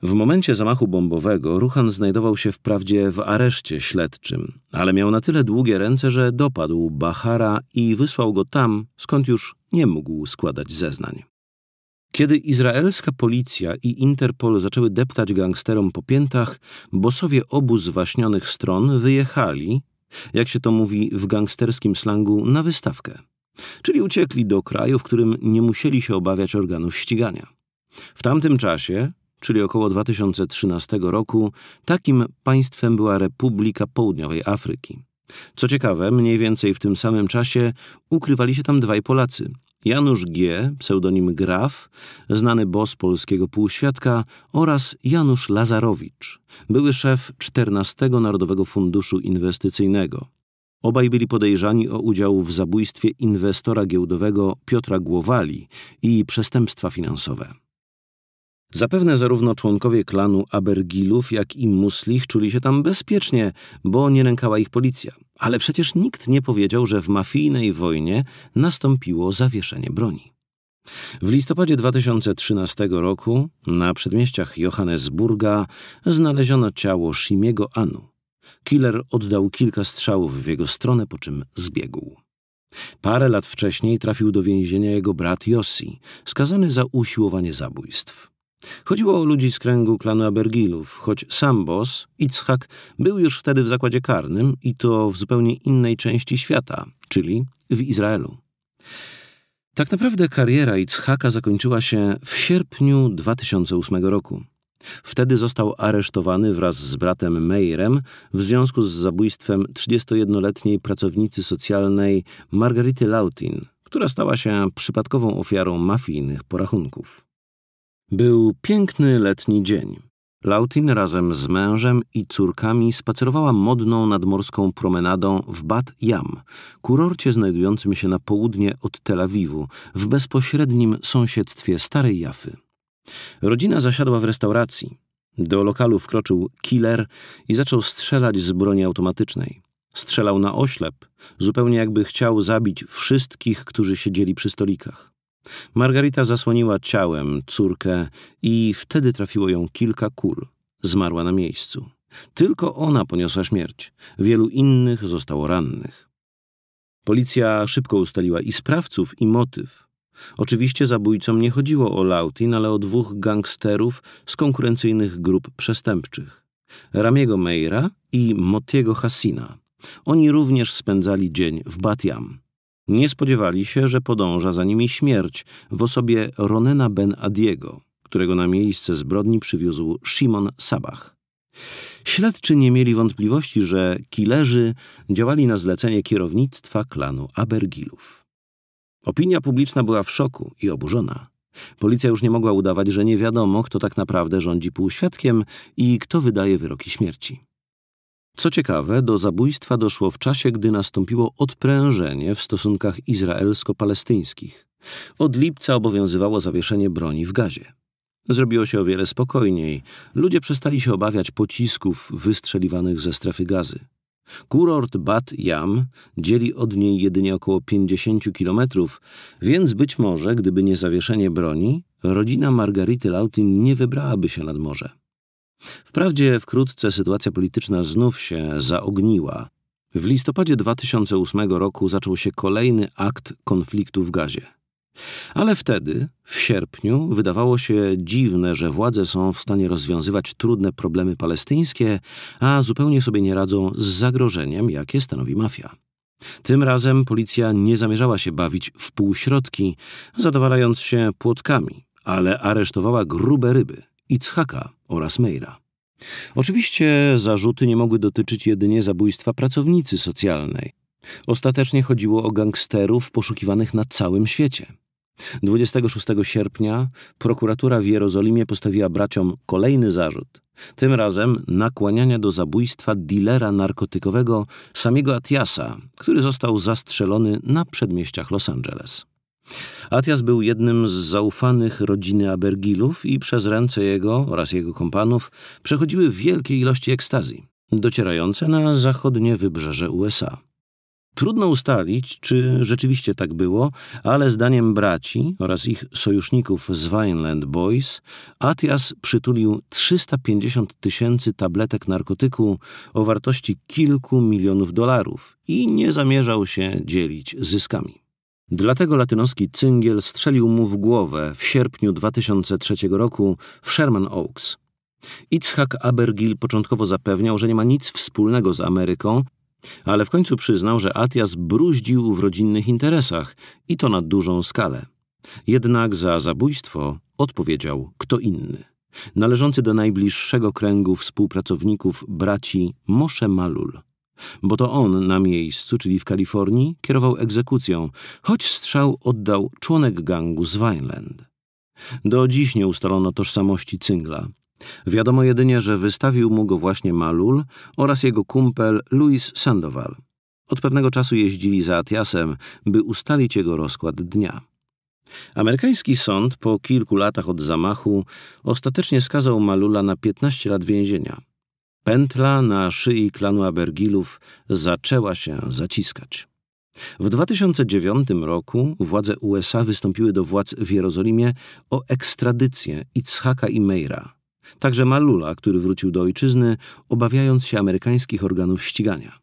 W momencie zamachu bombowego Ruchan znajdował się wprawdzie w areszcie śledczym, ale miał na tyle długie ręce, że dopadł Bahara i wysłał go tam, skąd już nie mógł składać zeznań. Kiedy izraelska policja i Interpol zaczęły deptać gangsterom po piętach, bosowie obu zwaśnionych stron wyjechali, jak się to mówi w gangsterskim slangu, na wystawkę. Czyli uciekli do kraju, w którym nie musieli się obawiać organów ścigania. W tamtym czasie, czyli około 2013 roku, takim państwem była Republika Południowej Afryki. Co ciekawe, mniej więcej w tym samym czasie ukrywali się tam dwaj Polacy – Janusz G., pseudonim Graf, znany boss polskiego półświadka oraz Janusz Lazarowicz, były szef XIV Narodowego Funduszu Inwestycyjnego. Obaj byli podejrzani o udział w zabójstwie inwestora giełdowego Piotra Głowali i przestępstwa finansowe. Zapewne zarówno członkowie klanu Abergilów, jak i Muslich czuli się tam bezpiecznie, bo nie rękała ich policja. Ale przecież nikt nie powiedział, że w mafijnej wojnie nastąpiło zawieszenie broni. W listopadzie 2013 roku na przedmieściach Johannesburga znaleziono ciało Shimiego Anu. Killer oddał kilka strzałów w jego stronę, po czym zbiegł. Parę lat wcześniej trafił do więzienia jego brat Josi, skazany za usiłowanie zabójstw. Chodziło o ludzi z kręgu klanu Abergilów, choć sam boss, Itzhak, był już wtedy w zakładzie karnym i to w zupełnie innej części świata, czyli w Izraelu. Tak naprawdę kariera Itzhaka zakończyła się w sierpniu 2008 roku. Wtedy został aresztowany wraz z bratem Meirem w związku z zabójstwem 31-letniej pracownicy socjalnej Margarity Lautin, która stała się przypadkową ofiarą mafijnych porachunków. Był piękny letni dzień. Lautin razem z mężem i córkami spacerowała modną nadmorską promenadą w Bat Yam, kurorcie znajdującym się na południe od Tel Awiwu, w bezpośrednim sąsiedztwie Starej Jafy. Rodzina zasiadła w restauracji. Do lokalu wkroczył killer i zaczął strzelać z broni automatycznej. Strzelał na oślep, zupełnie jakby chciał zabić wszystkich, którzy siedzieli przy stolikach. Margarita zasłoniła ciałem córkę i wtedy trafiło ją kilka kul. Zmarła na miejscu. Tylko ona poniosła śmierć. Wielu innych zostało rannych. Policja szybko ustaliła i sprawców, i motyw. Oczywiście zabójcom nie chodziło o Lautin, ale o dwóch gangsterów z konkurencyjnych grup przestępczych. Ramiego Meira i Motiego Hassina. Oni również spędzali dzień w Batiam. Nie spodziewali się, że podąża za nimi śmierć w osobie Ronena Ben Adiego, którego na miejsce zbrodni przywiózł Simon Sabach. Śledczy nie mieli wątpliwości, że killerzy działali na zlecenie kierownictwa klanu Abergilów. Opinia publiczna była w szoku i oburzona. Policja już nie mogła udawać, że nie wiadomo, kto tak naprawdę rządzi półświadkiem i kto wydaje wyroki śmierci. Co ciekawe, do zabójstwa doszło w czasie, gdy nastąpiło odprężenie w stosunkach izraelsko-palestyńskich. Od lipca obowiązywało zawieszenie broni w gazie. Zrobiło się o wiele spokojniej. Ludzie przestali się obawiać pocisków wystrzeliwanych ze strefy gazy. Kurort Bat Yam dzieli od niej jedynie około 50 kilometrów, więc być może, gdyby nie zawieszenie broni, rodzina Margarity Lautin nie wybrałaby się nad morze. Wprawdzie wkrótce sytuacja polityczna znów się zaogniła. W listopadzie 2008 roku zaczął się kolejny akt konfliktu w gazie. Ale wtedy, w sierpniu, wydawało się dziwne, że władze są w stanie rozwiązywać trudne problemy palestyńskie, a zupełnie sobie nie radzą z zagrożeniem, jakie stanowi mafia. Tym razem policja nie zamierzała się bawić w półśrodki, zadowalając się płotkami, ale aresztowała grube ryby, i Ichaka, oraz Meira. Oczywiście zarzuty nie mogły dotyczyć jedynie zabójstwa pracownicy socjalnej. Ostatecznie chodziło o gangsterów poszukiwanych na całym świecie. 26 sierpnia prokuratura w Jerozolimie postawiła braciom kolejny zarzut, tym razem nakłaniania do zabójstwa dilera narkotykowego samego Atiasa, który został zastrzelony na przedmieściach Los Angeles. Atias był jednym z zaufanych rodziny Abergilów i przez ręce jego oraz jego kompanów przechodziły wielkie ilości ekstazji, docierające na zachodnie wybrzeże USA. Trudno ustalić, czy rzeczywiście tak było, ale zdaniem braci oraz ich sojuszników z Vineland Boys, Atias przytulił 350 tysięcy tabletek narkotyku o wartości kilku milionów dolarów i nie zamierzał się dzielić zyskami. Dlatego latynoski cyngiel strzelił mu w głowę w sierpniu 2003 roku w Sherman Oaks. Itzhak Abergil początkowo zapewniał, że nie ma nic wspólnego z Ameryką, ale w końcu przyznał, że Atias bruździł w rodzinnych interesach i to na dużą skalę. Jednak za zabójstwo odpowiedział kto inny. Należący do najbliższego kręgu współpracowników braci Moshe Malul bo to on na miejscu, czyli w Kalifornii, kierował egzekucją, choć strzał oddał członek gangu z Vineland. Do dziś nie ustalono tożsamości Cyngla. Wiadomo jedynie, że wystawił mu go właśnie Malul oraz jego kumpel Luis Sandoval. Od pewnego czasu jeździli za Atiasem, by ustalić jego rozkład dnia. Amerykański sąd po kilku latach od zamachu ostatecznie skazał Malula na 15 lat więzienia. Pętla na szyi klanu Abergilów zaczęła się zaciskać. W 2009 roku władze USA wystąpiły do władz w Jerozolimie o ekstradycję Itzhaka i Meira, także Malula, który wrócił do ojczyzny, obawiając się amerykańskich organów ścigania.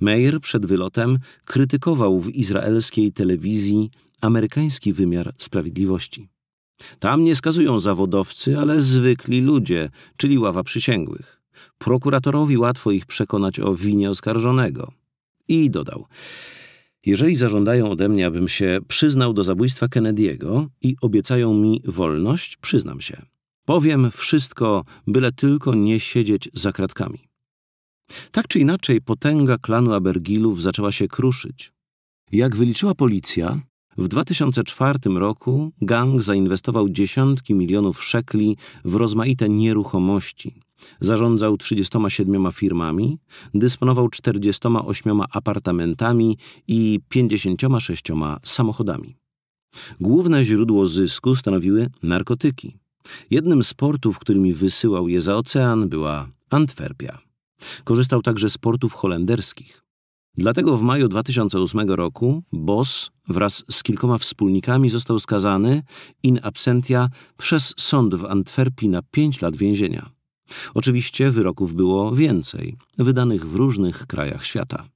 Meir przed wylotem krytykował w izraelskiej telewizji amerykański wymiar sprawiedliwości. Tam nie skazują zawodowcy, ale zwykli ludzie, czyli ława przysięgłych. Prokuratorowi łatwo ich przekonać o winie oskarżonego. I dodał: Jeżeli zażądają ode mnie, abym się przyznał do zabójstwa Kennedy'ego i obiecają mi wolność, przyznam się. Powiem wszystko, byle tylko nie siedzieć za kratkami. Tak czy inaczej, potęga klanu Abergillów zaczęła się kruszyć. Jak wyliczyła policja, w 2004 roku gang zainwestował dziesiątki milionów szekli w rozmaite nieruchomości. Zarządzał 37 firmami, dysponował 48 apartamentami i 56 samochodami. Główne źródło zysku stanowiły narkotyki. Jednym z portów, którymi wysyłał je za ocean, była Antwerpia. Korzystał także z portów holenderskich. Dlatego w maju 2008 roku Boss wraz z kilkoma wspólnikami został skazany in absentia przez sąd w Antwerpii na 5 lat więzienia. Oczywiście wyroków było więcej, wydanych w różnych krajach świata.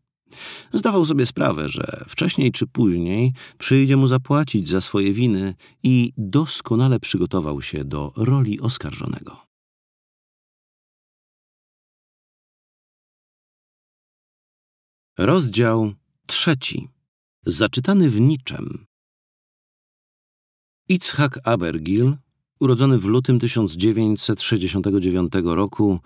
Zdawał sobie sprawę, że wcześniej czy później przyjdzie mu zapłacić za swoje winy i doskonale przygotował się do roli oskarżonego. Rozdział trzeci. Zaczytany w niczem. Itzhak Abergil urodzony w lutym 1969 roku,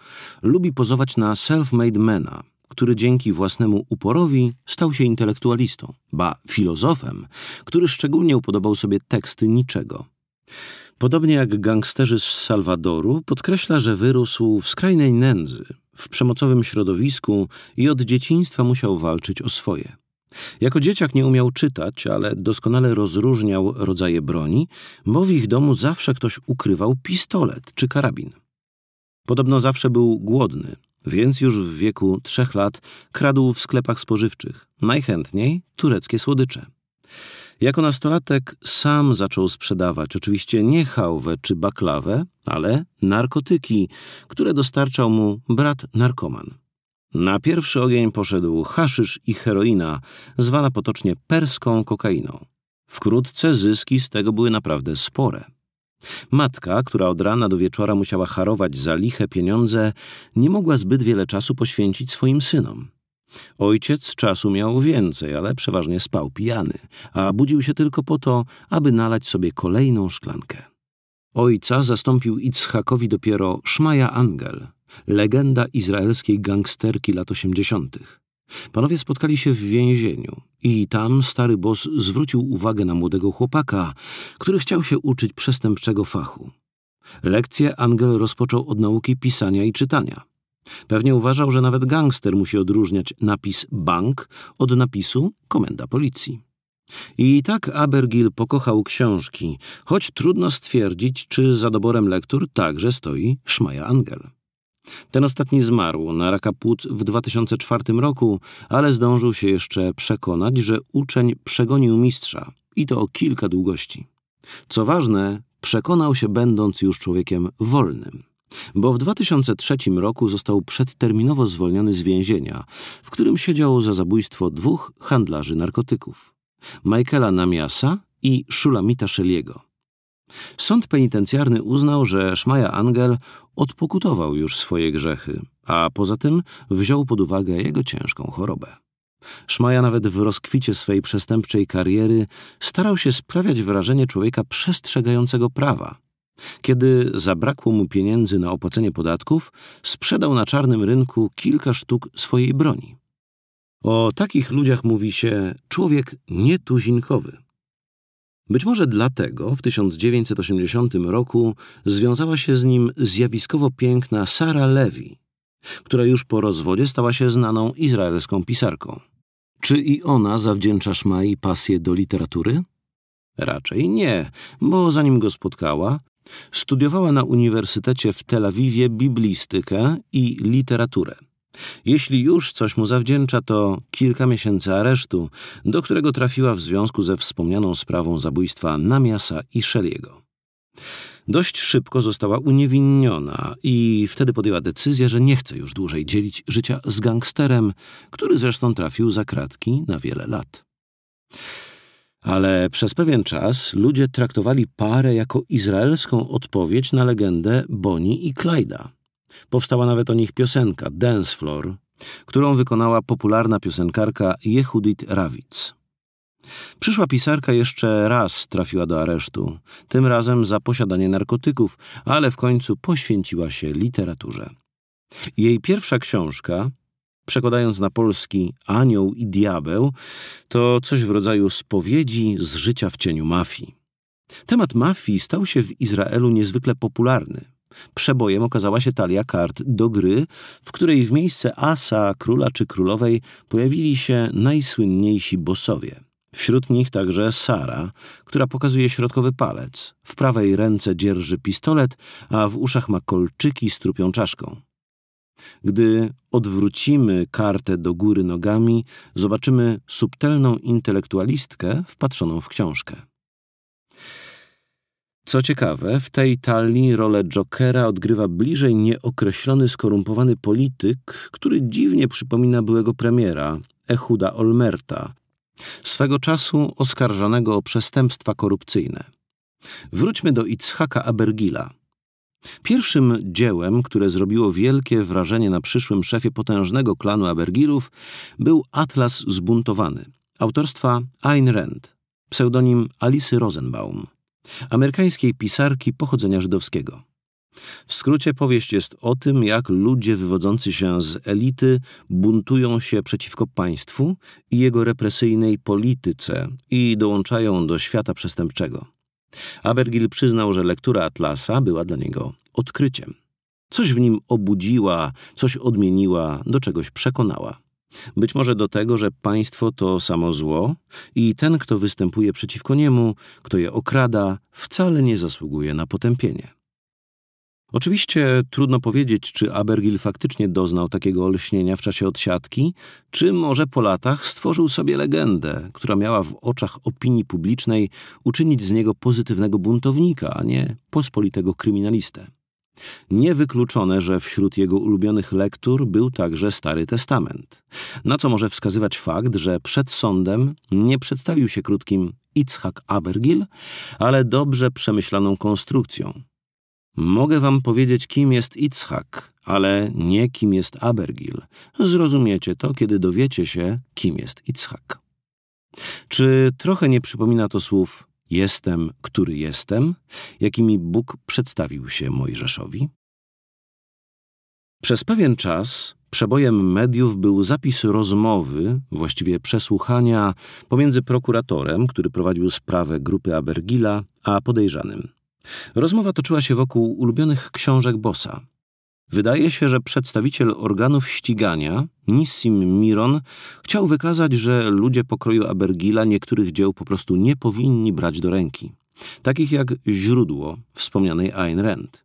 lubi pozować na self-made mana, który dzięki własnemu uporowi stał się intelektualistą, ba filozofem, który szczególnie upodobał sobie teksty niczego. Podobnie jak gangsterzy z Salwadoru, podkreśla, że wyrósł w skrajnej nędzy, w przemocowym środowisku i od dzieciństwa musiał walczyć o swoje. Jako dzieciak nie umiał czytać, ale doskonale rozróżniał rodzaje broni, bo w ich domu zawsze ktoś ukrywał pistolet czy karabin. Podobno zawsze był głodny, więc już w wieku trzech lat kradł w sklepach spożywczych, najchętniej tureckie słodycze. Jako nastolatek sam zaczął sprzedawać oczywiście nie hałwę czy baklawę, ale narkotyki, które dostarczał mu brat narkoman. Na pierwszy ogień poszedł haszysz i heroina, zwana potocznie perską kokainą. Wkrótce zyski z tego były naprawdę spore. Matka, która od rana do wieczora musiała harować za liche pieniądze, nie mogła zbyt wiele czasu poświęcić swoim synom. Ojciec czasu miał więcej, ale przeważnie spał pijany, a budził się tylko po to, aby nalać sobie kolejną szklankę. Ojca zastąpił Itzhakowi dopiero Szmaja Angel, legenda izraelskiej gangsterki lat 80. Panowie spotkali się w więzieniu i tam stary boss zwrócił uwagę na młodego chłopaka, który chciał się uczyć przestępczego fachu. Lekcję Angel rozpoczął od nauki pisania i czytania. Pewnie uważał, że nawet gangster musi odróżniać napis bank od napisu komenda policji. I tak Abergil pokochał książki, choć trudno stwierdzić, czy za doborem lektur także stoi Szmaja Angel. Ten ostatni zmarł na raka płuc w 2004 roku, ale zdążył się jeszcze przekonać, że uczeń przegonił mistrza i to o kilka długości. Co ważne, przekonał się będąc już człowiekiem wolnym bo w 2003 roku został przedterminowo zwolniony z więzienia, w którym siedział za zabójstwo dwóch handlarzy narkotyków: Michaela Namiasa i Szulamita Szeliego. Sąd penitencjarny uznał, że Szmaja Angel odpokutował już swoje grzechy, a poza tym wziął pod uwagę jego ciężką chorobę. Szmaja nawet w rozkwicie swej przestępczej kariery starał się sprawiać wrażenie człowieka przestrzegającego prawa. Kiedy zabrakło mu pieniędzy na opłacenie podatków, sprzedał na czarnym rynku kilka sztuk swojej broni. O takich ludziach mówi się człowiek nietuzinkowy. Być może dlatego w 1980 roku związała się z nim zjawiskowo piękna Sara Levy, która już po rozwodzie stała się znaną izraelską pisarką. Czy i ona zawdzięcza Szmai pasję do literatury? Raczej nie, bo zanim go spotkała, studiowała na Uniwersytecie w Tel Awiwie biblistykę i literaturę. Jeśli już coś mu zawdzięcza, to kilka miesięcy aresztu, do którego trafiła w związku ze wspomnianą sprawą zabójstwa Namiasa i Szeliego. Dość szybko została uniewinniona i wtedy podjęła decyzję, że nie chce już dłużej dzielić życia z gangsterem, który zresztą trafił za kratki na wiele lat. Ale przez pewien czas ludzie traktowali parę jako izraelską odpowiedź na legendę Boni i Clyda. Powstała nawet o nich piosenka Dance Floor, którą wykonała popularna piosenkarka Jehudit Rawic. Przyszła pisarka jeszcze raz trafiła do aresztu, tym razem za posiadanie narkotyków, ale w końcu poświęciła się literaturze. Jej pierwsza książka, przekładając na polski Anioł i Diabeł, to coś w rodzaju spowiedzi z życia w cieniu mafii. Temat mafii stał się w Izraelu niezwykle popularny. Przebojem okazała się talia kart do gry, w której w miejsce asa, króla czy królowej pojawili się najsłynniejsi bosowie. Wśród nich także Sara, która pokazuje środkowy palec. W prawej ręce dzierży pistolet, a w uszach ma kolczyki z trupią czaszką. Gdy odwrócimy kartę do góry nogami, zobaczymy subtelną intelektualistkę wpatrzoną w książkę. Co ciekawe, w tej talii rolę Jokera odgrywa bliżej nieokreślony skorumpowany polityk, który dziwnie przypomina byłego premiera, Ehuda Olmerta, swego czasu oskarżonego o przestępstwa korupcyjne. Wróćmy do Itzhaka Abergila. Pierwszym dziełem, które zrobiło wielkie wrażenie na przyszłym szefie potężnego klanu Abergilów, był Atlas Zbuntowany, autorstwa Ayn Rand, pseudonim Alice Rosenbaum amerykańskiej pisarki pochodzenia żydowskiego. W skrócie powieść jest o tym, jak ludzie wywodzący się z elity buntują się przeciwko państwu i jego represyjnej polityce i dołączają do świata przestępczego. Abergil przyznał, że lektura Atlasa była dla niego odkryciem. Coś w nim obudziła, coś odmieniła, do czegoś przekonała. Być może do tego, że państwo to samo zło i ten, kto występuje przeciwko niemu, kto je okrada, wcale nie zasługuje na potępienie. Oczywiście trudno powiedzieć, czy Abergil faktycznie doznał takiego olśnienia w czasie odsiadki, czy może po latach stworzył sobie legendę, która miała w oczach opinii publicznej uczynić z niego pozytywnego buntownika, a nie pospolitego kryminalistę. Niewykluczone, że wśród jego ulubionych lektur był także Stary Testament, na co może wskazywać fakt, że przed sądem nie przedstawił się krótkim Itzhak Abergil, ale dobrze przemyślaną konstrukcją. Mogę wam powiedzieć, kim jest Itzhak, ale nie kim jest Abergil. Zrozumiecie to, kiedy dowiecie się, kim jest Itzhak. Czy trochę nie przypomina to słów jestem, który jestem, jakimi Bóg przedstawił się Mojżeszowi? Przez pewien czas przebojem mediów był zapis rozmowy, właściwie przesłuchania, pomiędzy prokuratorem, który prowadził sprawę grupy Abergila, a podejrzanym. Rozmowa toczyła się wokół ulubionych książek Bossa. Wydaje się, że przedstawiciel organów ścigania, Nissim Miron, chciał wykazać, że ludzie pokroju Abergila niektórych dzieł po prostu nie powinni brać do ręki, takich jak źródło wspomnianej Ayn Rand.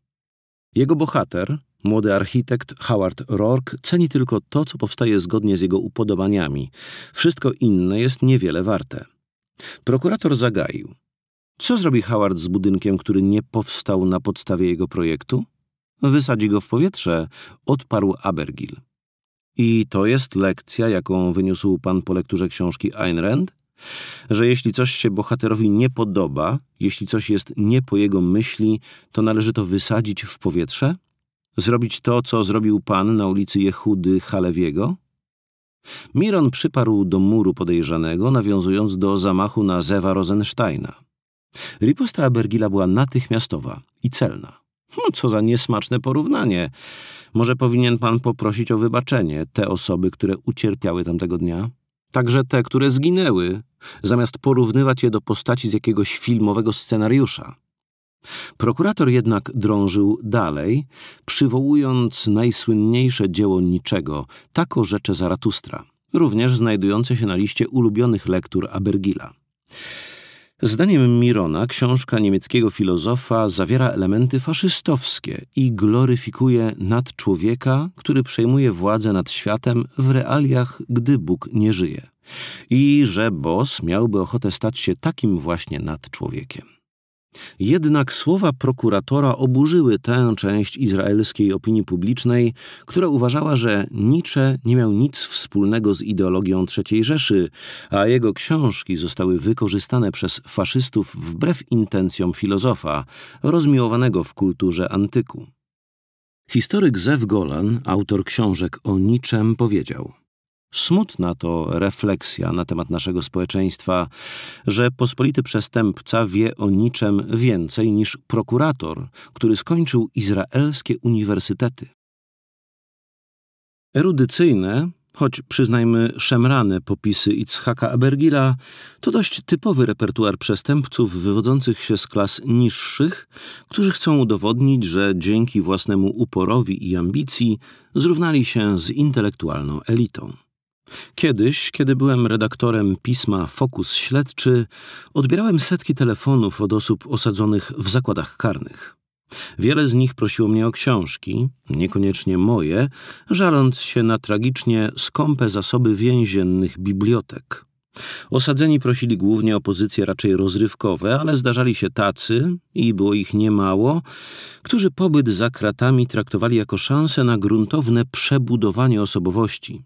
Jego bohater, młody architekt Howard Rourke, ceni tylko to, co powstaje zgodnie z jego upodobaniami. Wszystko inne jest niewiele warte. Prokurator zagaił. Co zrobi Howard z budynkiem, który nie powstał na podstawie jego projektu? Wysadzi go w powietrze, odparł Abergil. I to jest lekcja, jaką wyniósł pan po lekturze książki Ayn Rand? Że jeśli coś się bohaterowi nie podoba, jeśli coś jest nie po jego myśli, to należy to wysadzić w powietrze? Zrobić to, co zrobił pan na ulicy Jehudy Halewiego? Miron przyparł do muru podejrzanego, nawiązując do zamachu na Zewa Rosensteina. Riposta Abergila była natychmiastowa i celna. No, co za niesmaczne porównanie. Może powinien pan poprosić o wybaczenie te osoby, które ucierpiały tamtego dnia? Także te, które zginęły, zamiast porównywać je do postaci z jakiegoś filmowego scenariusza. Prokurator jednak drążył dalej, przywołując najsłynniejsze dzieło niczego, tako rzecze Zaratustra, również znajdujące się na liście ulubionych lektur Abergila. Zdaniem Mirona książka niemieckiego filozofa zawiera elementy faszystowskie i gloryfikuje nad człowieka, który przejmuje władzę nad światem w realiach, gdy Bóg nie żyje. I że Bos miałby ochotę stać się takim właśnie nad człowiekiem. Jednak słowa prokuratora oburzyły tę część izraelskiej opinii publicznej, która uważała, że Nietzsche nie miał nic wspólnego z ideologią III Rzeszy, a jego książki zostały wykorzystane przez faszystów wbrew intencjom filozofa, rozmiłowanego w kulturze antyku. Historyk Zew Golan, autor książek o Niczem, powiedział – Smutna to refleksja na temat naszego społeczeństwa, że pospolity przestępca wie o niczym więcej niż prokurator, który skończył izraelskie uniwersytety. Erudycyjne, choć przyznajmy szemrane popisy Itzhaka Abergila, to dość typowy repertuar przestępców wywodzących się z klas niższych, którzy chcą udowodnić, że dzięki własnemu uporowi i ambicji zrównali się z intelektualną elitą. Kiedyś, kiedy byłem redaktorem pisma Fokus Śledczy, odbierałem setki telefonów od osób osadzonych w zakładach karnych. Wiele z nich prosiło mnie o książki, niekoniecznie moje, żaląc się na tragicznie skąpe zasoby więziennych bibliotek. Osadzeni prosili głównie o pozycje raczej rozrywkowe, ale zdarzali się tacy, i było ich niemało, którzy pobyt za kratami traktowali jako szansę na gruntowne przebudowanie osobowości.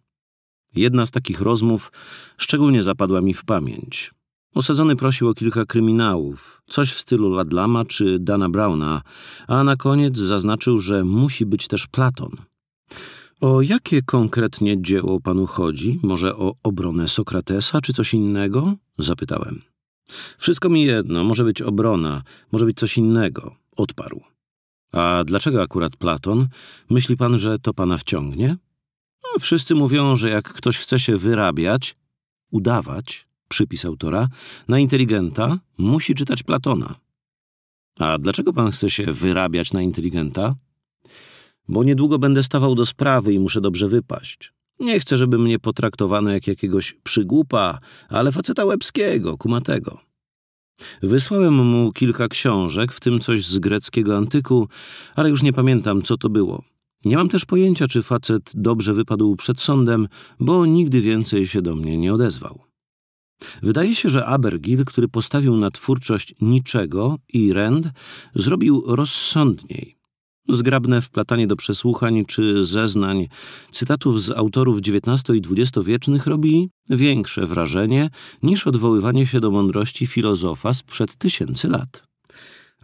Jedna z takich rozmów szczególnie zapadła mi w pamięć. Osadzony prosił o kilka kryminałów, coś w stylu Ladlama czy Dana Browna, a na koniec zaznaczył, że musi być też Platon. O jakie konkretnie dzieło panu chodzi? Może o obronę Sokratesa czy coś innego? Zapytałem. Wszystko mi jedno, może być obrona, może być coś innego, odparł. A dlaczego akurat Platon? Myśli pan, że to pana wciągnie? A wszyscy mówią, że jak ktoś chce się wyrabiać, udawać, przypis autora, na inteligenta, musi czytać Platona. A dlaczego pan chce się wyrabiać na inteligenta? Bo niedługo będę stawał do sprawy i muszę dobrze wypaść. Nie chcę, żeby mnie potraktowano jak jakiegoś przygłupa, ale faceta łebskiego, kumatego. Wysłałem mu kilka książek, w tym coś z greckiego antyku, ale już nie pamiętam, co to było. Nie mam też pojęcia, czy facet dobrze wypadł przed sądem, bo nigdy więcej się do mnie nie odezwał. Wydaje się, że Abergil, który postawił na twórczość niczego i rend, zrobił rozsądniej. Zgrabne wplatanie do przesłuchań czy zeznań cytatów z autorów XIX i XX wiecznych robi większe wrażenie niż odwoływanie się do mądrości filozofa sprzed tysięcy lat.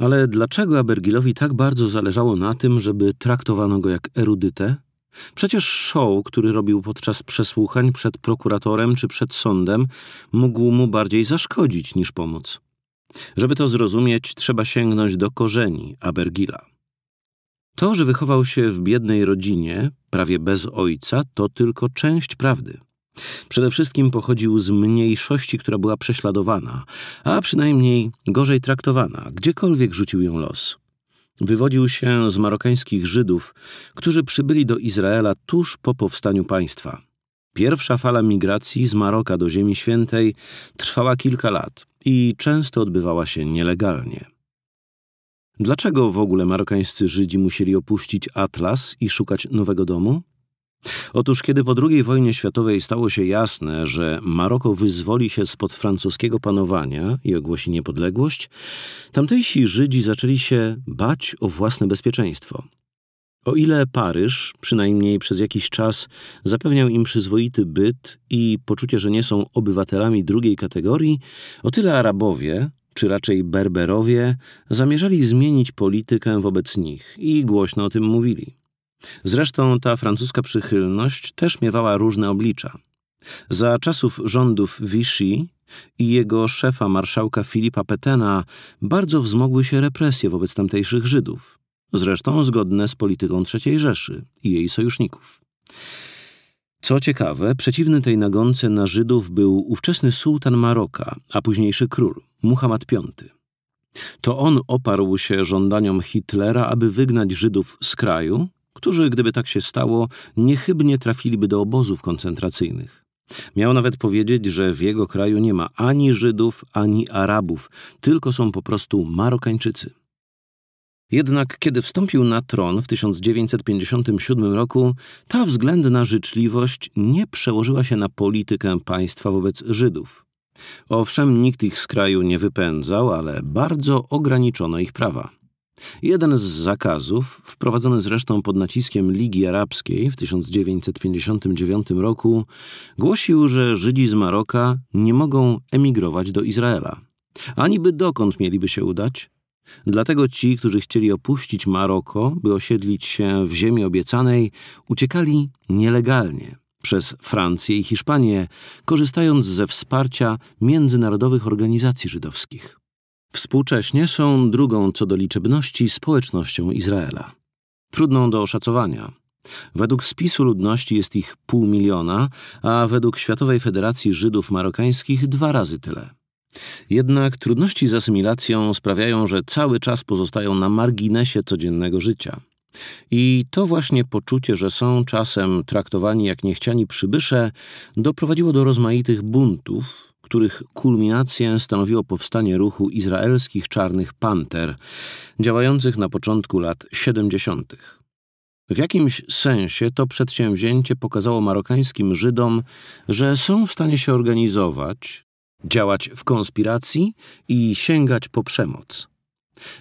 Ale dlaczego Abergilowi tak bardzo zależało na tym, żeby traktowano go jak erudytę? Przecież show, który robił podczas przesłuchań przed prokuratorem czy przed sądem, mógł mu bardziej zaszkodzić niż pomóc. Żeby to zrozumieć, trzeba sięgnąć do korzeni Abergila. To, że wychował się w biednej rodzinie, prawie bez ojca, to tylko część prawdy. Przede wszystkim pochodził z mniejszości, która była prześladowana, a przynajmniej gorzej traktowana, gdziekolwiek rzucił ją los. Wywodził się z marokańskich Żydów, którzy przybyli do Izraela tuż po powstaniu państwa. Pierwsza fala migracji z Maroka do Ziemi Świętej trwała kilka lat i często odbywała się nielegalnie. Dlaczego w ogóle marokańscy Żydzi musieli opuścić Atlas i szukać nowego domu? Otóż kiedy po II wojnie światowej stało się jasne, że Maroko wyzwoli się spod francuskiego panowania i ogłosi niepodległość, tamtejsi Żydzi zaczęli się bać o własne bezpieczeństwo. O ile Paryż, przynajmniej przez jakiś czas, zapewniał im przyzwoity byt i poczucie, że nie są obywatelami drugiej kategorii, o tyle Arabowie, czy raczej Berberowie, zamierzali zmienić politykę wobec nich i głośno o tym mówili. Zresztą ta francuska przychylność też miewała różne oblicza. Za czasów rządów Vichy i jego szefa marszałka Filipa Petena bardzo wzmogły się represje wobec tamtejszych Żydów, zresztą zgodne z polityką III Rzeszy i jej sojuszników. Co ciekawe, przeciwny tej nagonce na Żydów był ówczesny sułtan Maroka, a późniejszy król, Muhammad V. To on oparł się żądaniom Hitlera, aby wygnać Żydów z kraju którzy, gdyby tak się stało, niechybnie trafiliby do obozów koncentracyjnych. Miał nawet powiedzieć, że w jego kraju nie ma ani Żydów, ani Arabów, tylko są po prostu Marokańczycy. Jednak kiedy wstąpił na tron w 1957 roku, ta względna życzliwość nie przełożyła się na politykę państwa wobec Żydów. Owszem, nikt ich z kraju nie wypędzał, ale bardzo ograniczono ich prawa. Jeden z zakazów, wprowadzony zresztą pod naciskiem Ligi Arabskiej w 1959 roku, głosił, że Żydzi z Maroka nie mogą emigrować do Izraela. Aniby dokąd mieliby się udać? Dlatego ci, którzy chcieli opuścić Maroko, by osiedlić się w ziemi obiecanej, uciekali nielegalnie przez Francję i Hiszpanię, korzystając ze wsparcia międzynarodowych organizacji żydowskich. Współcześnie są drugą co do liczebności społecznością Izraela. Trudną do oszacowania. Według spisu ludności jest ich pół miliona, a według Światowej Federacji Żydów Marokańskich dwa razy tyle. Jednak trudności z asymilacją sprawiają, że cały czas pozostają na marginesie codziennego życia. I to właśnie poczucie, że są czasem traktowani jak niechciani przybysze, doprowadziło do rozmaitych buntów, których kulminację stanowiło powstanie ruchu izraelskich Czarnych Panter, działających na początku lat 70. W jakimś sensie to przedsięwzięcie pokazało marokańskim Żydom, że są w stanie się organizować, działać w konspiracji i sięgać po przemoc.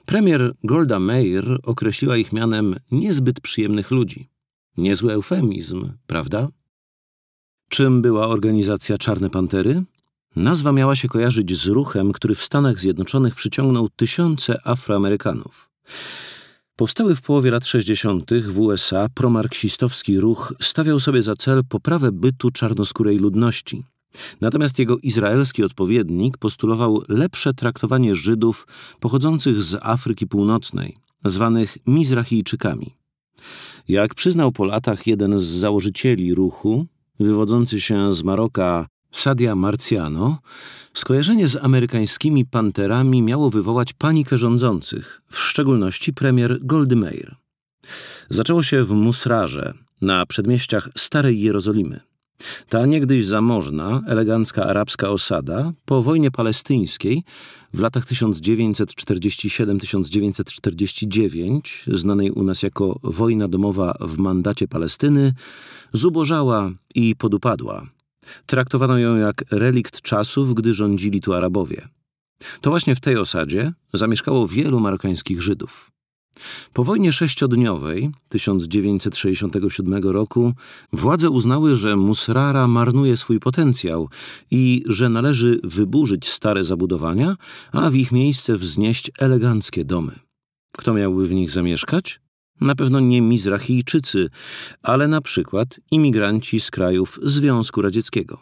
Premier Golda Meir określiła ich mianem niezbyt przyjemnych ludzi. Niezły eufemizm, prawda? Czym była organizacja Czarne Pantery? Nazwa miała się kojarzyć z ruchem, który w Stanach Zjednoczonych przyciągnął tysiące Afroamerykanów. Powstały w połowie lat 60. w USA promarksistowski ruch stawiał sobie za cel poprawę bytu czarnoskórej ludności. Natomiast jego izraelski odpowiednik postulował lepsze traktowanie Żydów pochodzących z Afryki Północnej, zwanych Mizrachijczykami. Jak przyznał po latach jeden z założycieli ruchu, wywodzący się z Maroka Sadia Marciano, skojarzenie z amerykańskimi panterami miało wywołać panikę rządzących, w szczególności premier Goldy Zaczęło się w Musraże, na przedmieściach Starej Jerozolimy. Ta niegdyś zamożna, elegancka arabska osada po wojnie palestyńskiej w latach 1947-1949, znanej u nas jako wojna domowa w mandacie Palestyny, zubożała i podupadła Traktowano ją jak relikt czasów, gdy rządzili tu Arabowie. To właśnie w tej osadzie zamieszkało wielu marokańskich Żydów. Po wojnie sześciodniowej 1967 roku władze uznały, że Musrara marnuje swój potencjał i że należy wyburzyć stare zabudowania, a w ich miejsce wznieść eleganckie domy. Kto miałby w nich zamieszkać? Na pewno nie Mizrachijczycy, ale na przykład imigranci z krajów Związku Radzieckiego.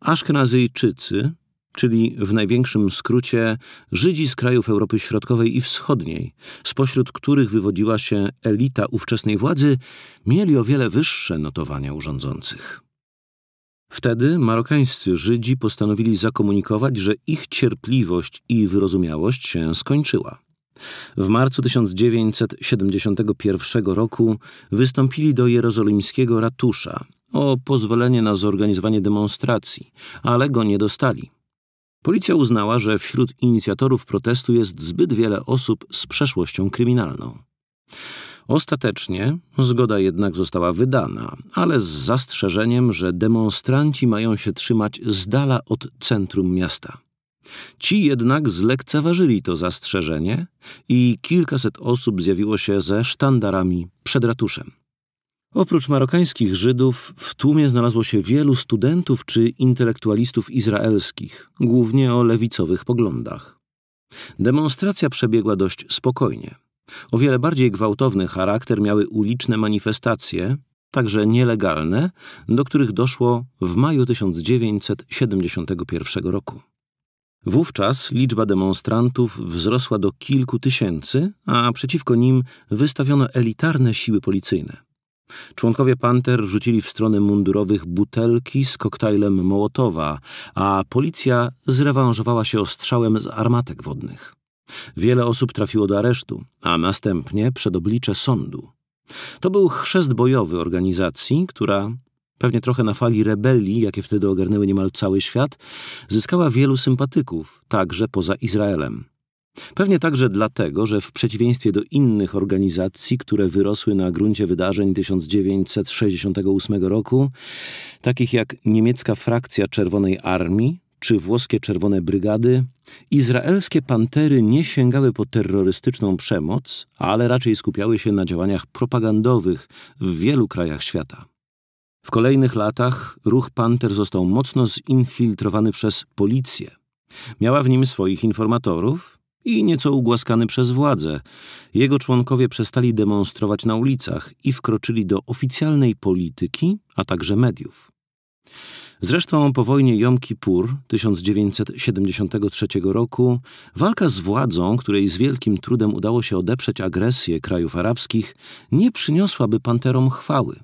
Aszkenazyjczycy, czyli w największym skrócie Żydzi z krajów Europy Środkowej i Wschodniej, spośród których wywodziła się elita ówczesnej władzy, mieli o wiele wyższe notowania urządzących. Wtedy marokańscy Żydzi postanowili zakomunikować, że ich cierpliwość i wyrozumiałość się skończyła. W marcu 1971 roku wystąpili do jerozolimskiego ratusza o pozwolenie na zorganizowanie demonstracji, ale go nie dostali. Policja uznała, że wśród inicjatorów protestu jest zbyt wiele osób z przeszłością kryminalną. Ostatecznie zgoda jednak została wydana, ale z zastrzeżeniem, że demonstranci mają się trzymać z dala od centrum miasta. Ci jednak zlekceważyli to zastrzeżenie i kilkaset osób zjawiło się ze sztandarami przed ratuszem. Oprócz marokańskich Żydów w tłumie znalazło się wielu studentów czy intelektualistów izraelskich, głównie o lewicowych poglądach. Demonstracja przebiegła dość spokojnie. O wiele bardziej gwałtowny charakter miały uliczne manifestacje, także nielegalne, do których doszło w maju 1971 roku. Wówczas liczba demonstrantów wzrosła do kilku tysięcy, a przeciwko nim wystawiono elitarne siły policyjne. Członkowie Panter rzucili w stronę mundurowych butelki z koktajlem Mołotowa, a policja zrewanżowała się ostrzałem z armatek wodnych. Wiele osób trafiło do aresztu, a następnie przed oblicze sądu. To był chrzest bojowy organizacji, która pewnie trochę na fali rebelii, jakie wtedy ogarnęły niemal cały świat, zyskała wielu sympatyków, także poza Izraelem. Pewnie także dlatego, że w przeciwieństwie do innych organizacji, które wyrosły na gruncie wydarzeń 1968 roku, takich jak niemiecka frakcja Czerwonej Armii czy włoskie Czerwone Brygady, izraelskie pantery nie sięgały po terrorystyczną przemoc, ale raczej skupiały się na działaniach propagandowych w wielu krajach świata. W kolejnych latach ruch Panter został mocno zinfiltrowany przez policję. Miała w nim swoich informatorów i nieco ugłaskany przez władzę. Jego członkowie przestali demonstrować na ulicach i wkroczyli do oficjalnej polityki, a także mediów. Zresztą po wojnie Jom Kippur 1973 roku walka z władzą, której z wielkim trudem udało się odeprzeć agresję krajów arabskich, nie przyniosłaby panterom chwały.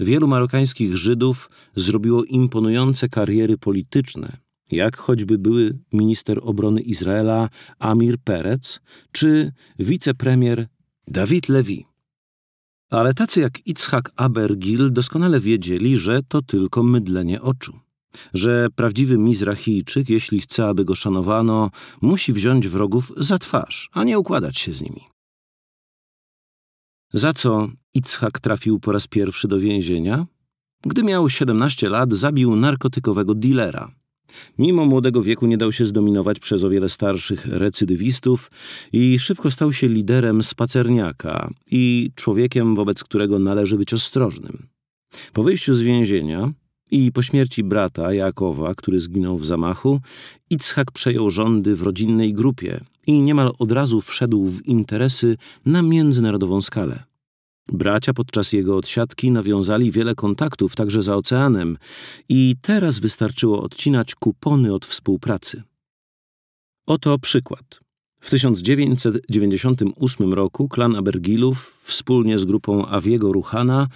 Wielu marokańskich Żydów zrobiło imponujące kariery polityczne, jak choćby były minister obrony Izraela Amir Perec czy wicepremier Dawid Levi. Ale tacy jak Itzhak Abergil doskonale wiedzieli, że to tylko mydlenie oczu. Że prawdziwy Mizrachijczyk, jeśli chce, aby go szanowano, musi wziąć wrogów za twarz, a nie układać się z nimi. Za co Itzhak trafił po raz pierwszy do więzienia? Gdy miał 17 lat, zabił narkotykowego dilera. Mimo młodego wieku nie dał się zdominować przez o wiele starszych recydywistów i szybko stał się liderem spacerniaka i człowiekiem, wobec którego należy być ostrożnym. Po wyjściu z więzienia i po śmierci brata Jakowa, który zginął w zamachu, Itzhak przejął rządy w rodzinnej grupie, i niemal od razu wszedł w interesy na międzynarodową skalę. Bracia podczas jego odsiadki nawiązali wiele kontaktów także za oceanem i teraz wystarczyło odcinać kupony od współpracy. Oto przykład. W 1998 roku klan Abergilów wspólnie z grupą Aviego Ruhana,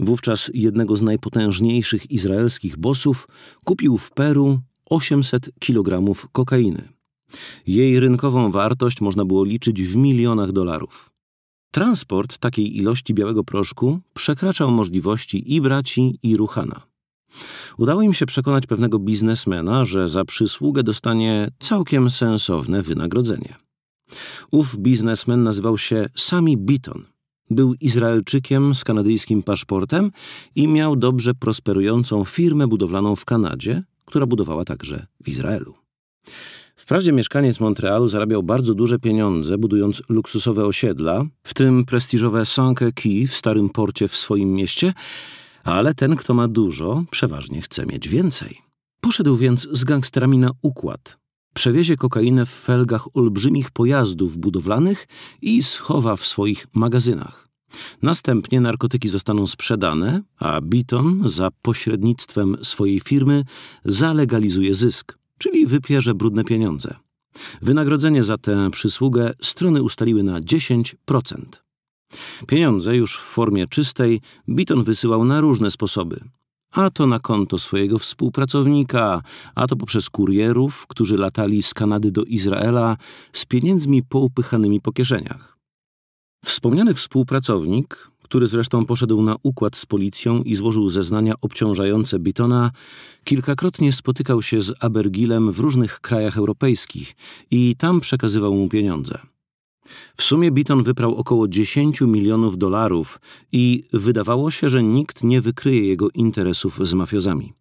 wówczas jednego z najpotężniejszych izraelskich bosów, kupił w Peru 800 kg kokainy. Jej rynkową wartość można było liczyć w milionach dolarów. Transport takiej ilości białego proszku przekraczał możliwości i braci, i Ruchana. Udało im się przekonać pewnego biznesmena, że za przysługę dostanie całkiem sensowne wynagrodzenie. Ów biznesmen nazywał się Sami Biton. Był Izraelczykiem z kanadyjskim paszportem i miał dobrze prosperującą firmę budowlaną w Kanadzie, która budowała także w Izraelu. Wprawdzie mieszkaniec Montrealu zarabiał bardzo duże pieniądze, budując luksusowe osiedla, w tym prestiżowe Saint-Key w starym porcie w swoim mieście, ale ten, kto ma dużo, przeważnie chce mieć więcej. Poszedł więc z gangsterami na układ. Przewiezie kokainę w felgach olbrzymich pojazdów budowlanych i schowa w swoich magazynach. Następnie narkotyki zostaną sprzedane, a Beaton za pośrednictwem swojej firmy zalegalizuje zysk czyli wypierze brudne pieniądze. Wynagrodzenie za tę przysługę strony ustaliły na 10%. Pieniądze już w formie czystej Biton wysyłał na różne sposoby. A to na konto swojego współpracownika, a to poprzez kurierów, którzy latali z Kanady do Izraela z pieniędzmi poupychanymi po kieszeniach. Wspomniany współpracownik, który zresztą poszedł na układ z policją i złożył zeznania obciążające Bittona, kilkakrotnie spotykał się z Abergilem w różnych krajach europejskich i tam przekazywał mu pieniądze. W sumie Bitton wyprał około 10 milionów dolarów i wydawało się, że nikt nie wykryje jego interesów z mafiozami.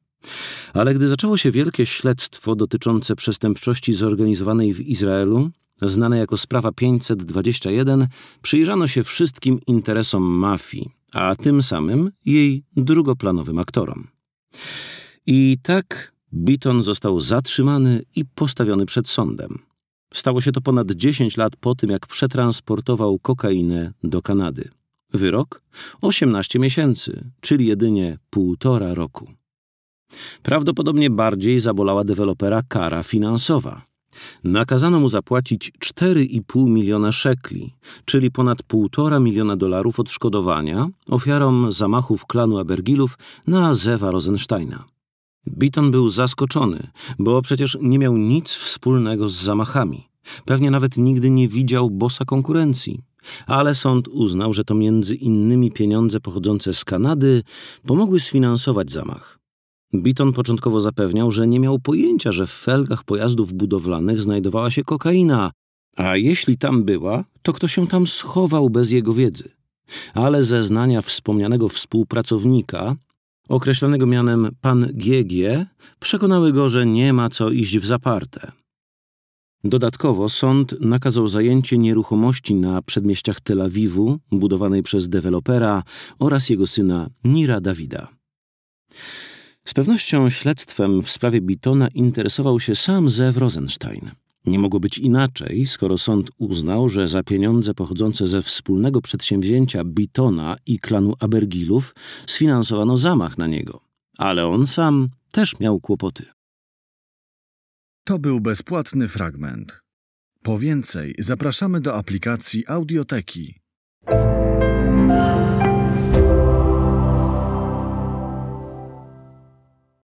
Ale gdy zaczęło się wielkie śledztwo dotyczące przestępczości zorganizowanej w Izraelu, znane jako sprawa 521, przyjrzano się wszystkim interesom mafii, a tym samym jej drugoplanowym aktorom. I tak Biton został zatrzymany i postawiony przed sądem. Stało się to ponad 10 lat po tym, jak przetransportował kokainę do Kanady. Wyrok 18 miesięcy, czyli jedynie półtora roku. Prawdopodobnie bardziej zabolała dewelopera kara finansowa. Nakazano mu zapłacić 4,5 miliona szekli, czyli ponad 1,5 miliona dolarów odszkodowania ofiarom zamachów klanu Abergilów na Zewa Rosensteina. Beaton był zaskoczony, bo przecież nie miał nic wspólnego z zamachami. Pewnie nawet nigdy nie widział bosa konkurencji. Ale sąd uznał, że to między innymi pieniądze pochodzące z Kanady pomogły sfinansować zamach. Beaton początkowo zapewniał, że nie miał pojęcia, że w felgach pojazdów budowlanych znajdowała się kokaina, a jeśli tam była, to kto się tam schował bez jego wiedzy. Ale zeznania wspomnianego współpracownika, określonego mianem pan GG, przekonały go, że nie ma co iść w zaparte. Dodatkowo sąd nakazał zajęcie nieruchomości na przedmieściach Tel Awiwu, budowanej przez dewelopera oraz jego syna Nira Dawida. Z pewnością śledztwem w sprawie Bitona interesował się sam Zew Rosenstein. Nie mogło być inaczej, skoro sąd uznał, że za pieniądze pochodzące ze wspólnego przedsięwzięcia Bitona i klanu Abergilów sfinansowano zamach na niego. Ale on sam też miał kłopoty. To był bezpłatny fragment. Po więcej zapraszamy do aplikacji Audioteki.